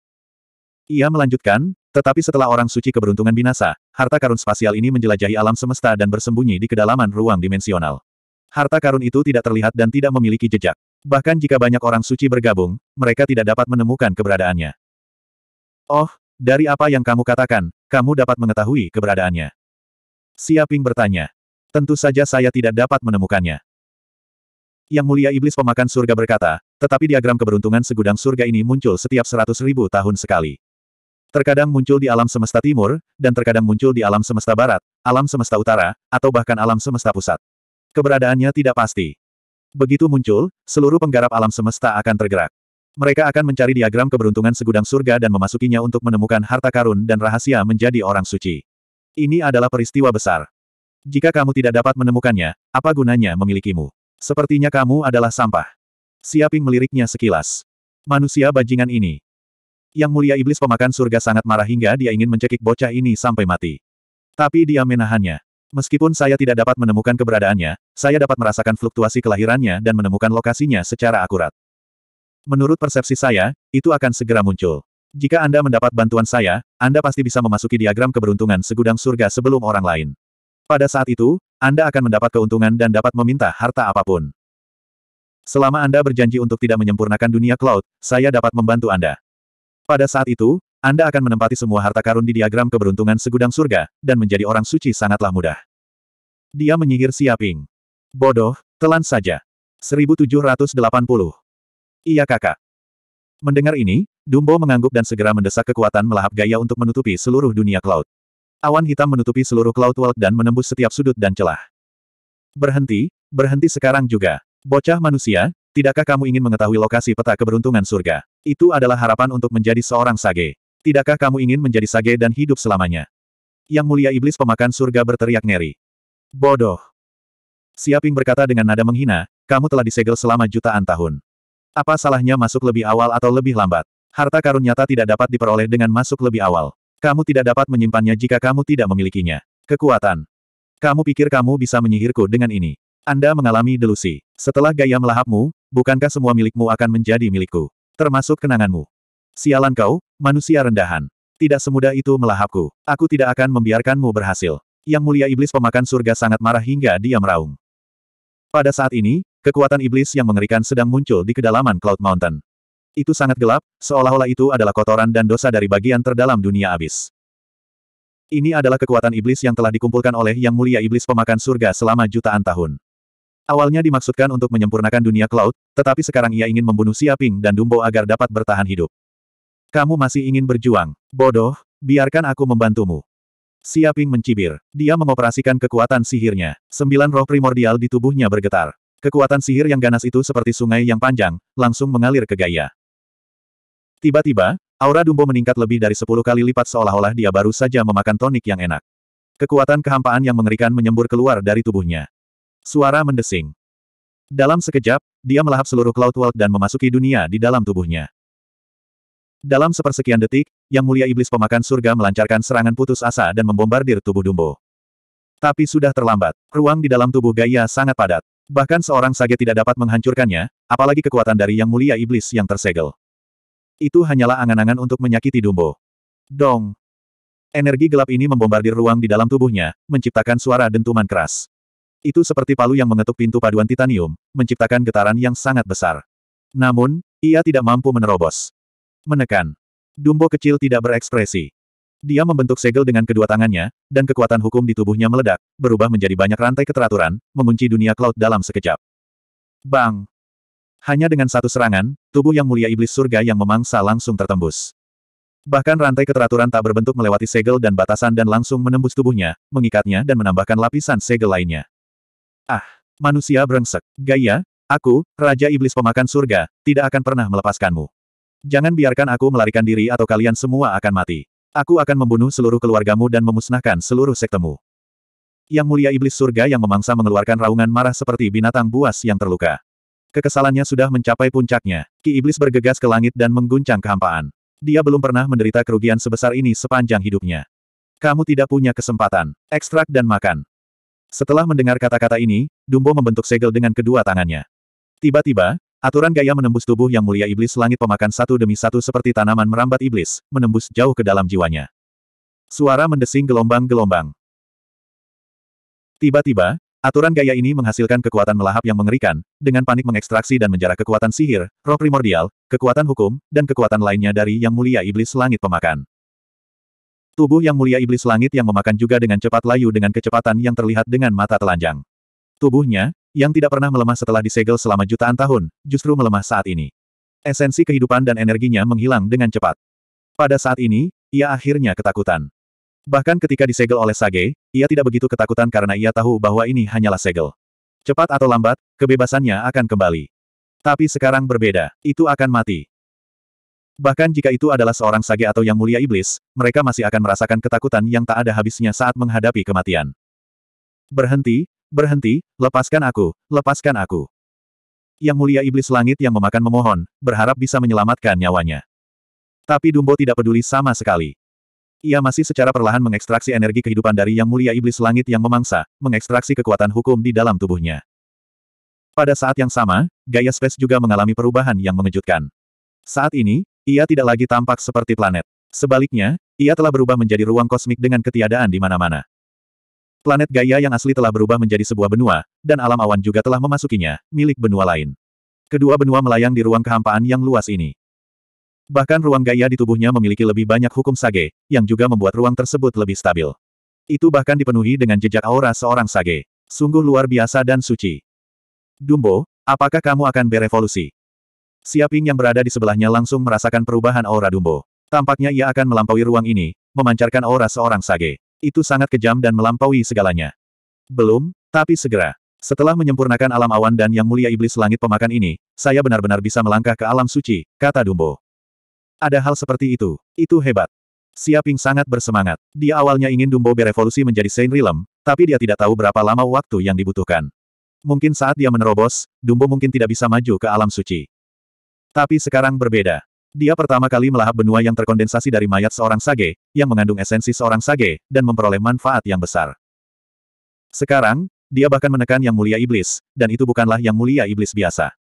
Speaker 1: Ia melanjutkan, tetapi setelah orang suci keberuntungan binasa, harta karun spasial ini menjelajahi alam semesta dan bersembunyi di kedalaman ruang dimensional. Harta karun itu tidak terlihat dan tidak memiliki jejak. Bahkan jika banyak orang suci bergabung, mereka tidak dapat menemukan keberadaannya. Oh, dari apa yang kamu katakan, kamu dapat mengetahui keberadaannya. Siaping bertanya. Tentu saja saya tidak dapat menemukannya. Yang mulia iblis pemakan surga berkata, tetapi diagram keberuntungan segudang surga ini muncul setiap seratus ribu tahun sekali. Terkadang muncul di alam semesta timur, dan terkadang muncul di alam semesta barat, alam semesta utara, atau bahkan alam semesta pusat. Keberadaannya tidak pasti. Begitu muncul, seluruh penggarap alam semesta akan tergerak. Mereka akan mencari diagram keberuntungan segudang surga dan memasukinya untuk menemukan harta karun dan rahasia menjadi orang suci. Ini adalah peristiwa besar. Jika kamu tidak dapat menemukannya, apa gunanya memilikimu? Sepertinya kamu adalah sampah. Siaping meliriknya sekilas. Manusia bajingan ini. Yang mulia iblis pemakan surga sangat marah hingga dia ingin mencekik bocah ini sampai mati. Tapi dia menahannya. Meskipun saya tidak dapat menemukan keberadaannya, saya dapat merasakan fluktuasi kelahirannya dan menemukan lokasinya secara akurat. Menurut persepsi saya, itu akan segera muncul. Jika Anda mendapat bantuan saya, Anda pasti bisa memasuki diagram keberuntungan segudang surga sebelum orang lain. Pada saat itu, Anda akan mendapat keuntungan dan dapat meminta harta apapun. Selama Anda berjanji untuk tidak menyempurnakan dunia cloud, saya dapat membantu Anda. Pada saat itu, anda akan menempati semua harta karun di diagram keberuntungan segudang surga, dan menjadi orang suci sangatlah mudah. Dia menyihir Siaping. Bodoh, telan saja. 1780. Iya kakak. Mendengar ini, Dumbo mengangguk dan segera mendesak kekuatan melahap gaya untuk menutupi seluruh dunia cloud. Awan hitam menutupi seluruh cloud world dan menembus setiap sudut dan celah. Berhenti, berhenti sekarang juga. Bocah manusia, tidakkah kamu ingin mengetahui lokasi peta keberuntungan surga? Itu adalah harapan untuk menjadi seorang sage. Tidakkah kamu ingin menjadi sage dan hidup selamanya? Yang mulia iblis pemakan surga berteriak ngeri. Bodoh. Siaping berkata dengan nada menghina, kamu telah disegel selama jutaan tahun. Apa salahnya masuk lebih awal atau lebih lambat? Harta karun nyata tidak dapat diperoleh dengan masuk lebih awal. Kamu tidak dapat menyimpannya jika kamu tidak memilikinya. Kekuatan. Kamu pikir kamu bisa menyihirku dengan ini. Anda mengalami delusi. Setelah gaya melahapmu, bukankah semua milikmu akan menjadi milikku? Termasuk kenanganmu. Sialan kau, manusia rendahan. Tidak semudah itu melahapku. Aku tidak akan membiarkanmu berhasil. Yang mulia iblis pemakan surga sangat marah hingga dia meraung. Pada saat ini, kekuatan iblis yang mengerikan sedang muncul di kedalaman Cloud Mountain. Itu sangat gelap, seolah-olah itu adalah kotoran dan dosa dari bagian terdalam dunia abis. Ini adalah kekuatan iblis yang telah dikumpulkan oleh Yang Mulia Iblis Pemakan Surga selama jutaan tahun. Awalnya dimaksudkan untuk menyempurnakan dunia Cloud, tetapi sekarang ia ingin membunuh Siaping dan Dumbo agar dapat bertahan hidup. Kamu masih ingin berjuang. Bodoh, biarkan aku membantumu. Siaping mencibir. Dia mengoperasikan kekuatan sihirnya. Sembilan roh primordial di tubuhnya bergetar. Kekuatan sihir yang ganas itu seperti sungai yang panjang, langsung mengalir ke gaya. Tiba-tiba, aura Dumbo meningkat lebih dari sepuluh kali lipat seolah-olah dia baru saja memakan tonik yang enak. Kekuatan kehampaan yang mengerikan menyembur keluar dari tubuhnya. Suara mendesing. Dalam sekejap, dia melahap seluruh Cloud Cloudwalk dan memasuki dunia di dalam tubuhnya. Dalam sepersekian detik, Yang Mulia Iblis Pemakan Surga melancarkan serangan putus asa dan membombardir tubuh Dumbo. Tapi sudah terlambat. Ruang di dalam tubuh Gaia sangat padat. Bahkan seorang sage tidak dapat menghancurkannya, apalagi kekuatan dari Yang Mulia Iblis yang tersegel. Itu hanyalah angan-angan untuk menyakiti Dumbo. Dong! Energi gelap ini membombardir ruang di dalam tubuhnya, menciptakan suara dentuman keras. Itu seperti palu yang mengetuk pintu paduan titanium, menciptakan getaran yang sangat besar. Namun, ia tidak mampu menerobos. Menekan. Dumbo kecil tidak berekspresi. Dia membentuk segel dengan kedua tangannya, dan kekuatan hukum di tubuhnya meledak, berubah menjadi banyak rantai keteraturan, mengunci dunia cloud dalam sekejap. Bang! Hanya dengan satu serangan, tubuh yang mulia iblis surga yang memangsa langsung tertembus. Bahkan rantai keteraturan tak berbentuk melewati segel dan batasan dan langsung menembus tubuhnya, mengikatnya dan menambahkan lapisan segel lainnya. Ah! Manusia berengsek. Gaia, aku, Raja Iblis Pemakan Surga, tidak akan pernah melepaskanmu. Jangan biarkan aku melarikan diri atau kalian semua akan mati. Aku akan membunuh seluruh keluargamu dan memusnahkan seluruh sektemu. Yang mulia iblis surga yang memangsa mengeluarkan raungan marah seperti binatang buas yang terluka. Kekesalannya sudah mencapai puncaknya. Ki iblis bergegas ke langit dan mengguncang kehampaan. Dia belum pernah menderita kerugian sebesar ini sepanjang hidupnya. Kamu tidak punya kesempatan. Ekstrak dan makan. Setelah mendengar kata-kata ini, Dumbo membentuk segel dengan kedua tangannya. Tiba-tiba, Aturan gaya menembus tubuh yang mulia iblis langit pemakan satu demi satu seperti tanaman merambat iblis, menembus jauh ke dalam jiwanya. Suara mendesing gelombang-gelombang. Tiba-tiba, aturan gaya ini menghasilkan kekuatan melahap yang mengerikan, dengan panik mengekstraksi dan menjarah kekuatan sihir, roh primordial, kekuatan hukum, dan kekuatan lainnya dari yang mulia iblis langit pemakan. Tubuh yang mulia iblis langit yang memakan juga dengan cepat layu dengan kecepatan yang terlihat dengan mata telanjang. Tubuhnya, yang tidak pernah melemah setelah disegel selama jutaan tahun, justru melemah saat ini. Esensi kehidupan dan energinya menghilang dengan cepat. Pada saat ini, ia akhirnya ketakutan. Bahkan ketika disegel oleh Sage, ia tidak begitu ketakutan karena ia tahu bahwa ini hanyalah segel. Cepat atau lambat, kebebasannya akan kembali. Tapi sekarang berbeda, itu akan mati. Bahkan jika itu adalah seorang Sage atau yang mulia iblis, mereka masih akan merasakan ketakutan yang tak ada habisnya saat menghadapi kematian. Berhenti, berhenti, lepaskan aku, lepaskan aku. Yang mulia iblis langit yang memakan memohon, berharap bisa menyelamatkan nyawanya. Tapi Dumbo tidak peduli sama sekali. Ia masih secara perlahan mengekstraksi energi kehidupan dari yang mulia iblis langit yang memangsa, mengekstraksi kekuatan hukum di dalam tubuhnya. Pada saat yang sama, gaya space juga mengalami perubahan yang mengejutkan. Saat ini, ia tidak lagi tampak seperti planet. Sebaliknya, ia telah berubah menjadi ruang kosmik dengan ketiadaan di mana-mana. Planet Gaia yang asli telah berubah menjadi sebuah benua, dan alam awan juga telah memasukinya, milik benua lain. Kedua benua melayang di ruang kehampaan yang luas ini. Bahkan ruang Gaia di tubuhnya memiliki lebih banyak hukum sage, yang juga membuat ruang tersebut lebih stabil. Itu bahkan dipenuhi dengan jejak aura seorang sage. Sungguh luar biasa dan suci. Dumbo, apakah kamu akan berevolusi? Siaping yang berada di sebelahnya langsung merasakan perubahan aura Dumbo. Tampaknya ia akan melampaui ruang ini, memancarkan aura seorang sage. Itu sangat kejam dan melampaui segalanya. Belum, tapi segera. Setelah menyempurnakan alam awan dan yang mulia iblis langit pemakan ini, saya benar-benar bisa melangkah ke alam suci, kata Dumbo. Ada hal seperti itu. Itu hebat. Siaping sangat bersemangat. Dia awalnya ingin Dumbo berevolusi menjadi Saint Realm, tapi dia tidak tahu berapa lama waktu yang dibutuhkan. Mungkin saat dia menerobos, Dumbo mungkin tidak bisa maju ke alam suci. Tapi sekarang berbeda. Dia pertama kali melahap benua yang terkondensasi dari mayat seorang sage, yang mengandung esensi seorang sage, dan memperoleh manfaat yang besar. Sekarang, dia bahkan menekan yang mulia iblis, dan itu bukanlah yang mulia iblis biasa.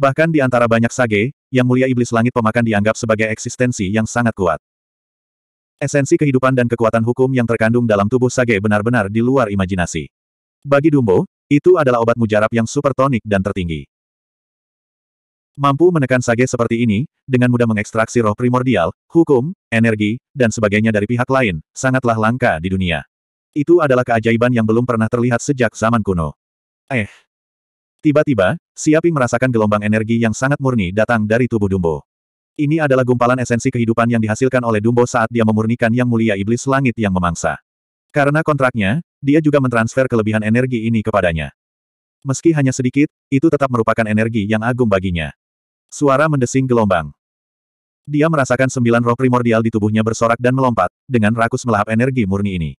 Speaker 1: Bahkan di antara banyak sage, yang mulia iblis langit pemakan dianggap sebagai eksistensi yang sangat kuat. Esensi kehidupan dan kekuatan hukum yang terkandung dalam tubuh sage benar-benar di luar imajinasi. Bagi Dumbo, itu adalah obat mujarab yang supertonik dan tertinggi. Mampu menekan sage seperti ini, dengan mudah mengekstraksi roh primordial, hukum, energi, dan sebagainya dari pihak lain, sangatlah langka di dunia. Itu adalah keajaiban yang belum pernah terlihat sejak zaman kuno. Eh. Tiba-tiba, Siaping merasakan gelombang energi yang sangat murni datang dari tubuh Dumbo. Ini adalah gumpalan esensi kehidupan yang dihasilkan oleh Dumbo saat dia memurnikan yang mulia iblis langit yang memangsa. Karena kontraknya, dia juga mentransfer kelebihan energi ini kepadanya. Meski hanya sedikit, itu tetap merupakan energi yang agung baginya. Suara mendesing gelombang. Dia merasakan sembilan roh primordial di tubuhnya bersorak dan melompat, dengan rakus melahap energi murni ini.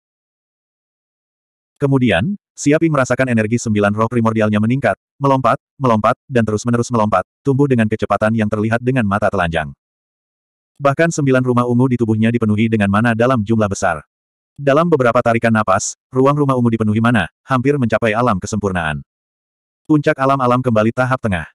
Speaker 1: Kemudian, Siaping merasakan energi sembilan roh primordialnya meningkat, melompat, melompat, dan terus-menerus melompat, tumbuh dengan kecepatan yang terlihat dengan mata telanjang. Bahkan sembilan rumah ungu di tubuhnya dipenuhi dengan mana dalam jumlah besar. Dalam beberapa tarikan napas, ruang rumah ungu dipenuhi mana, hampir mencapai alam kesempurnaan. Puncak alam-alam kembali tahap tengah.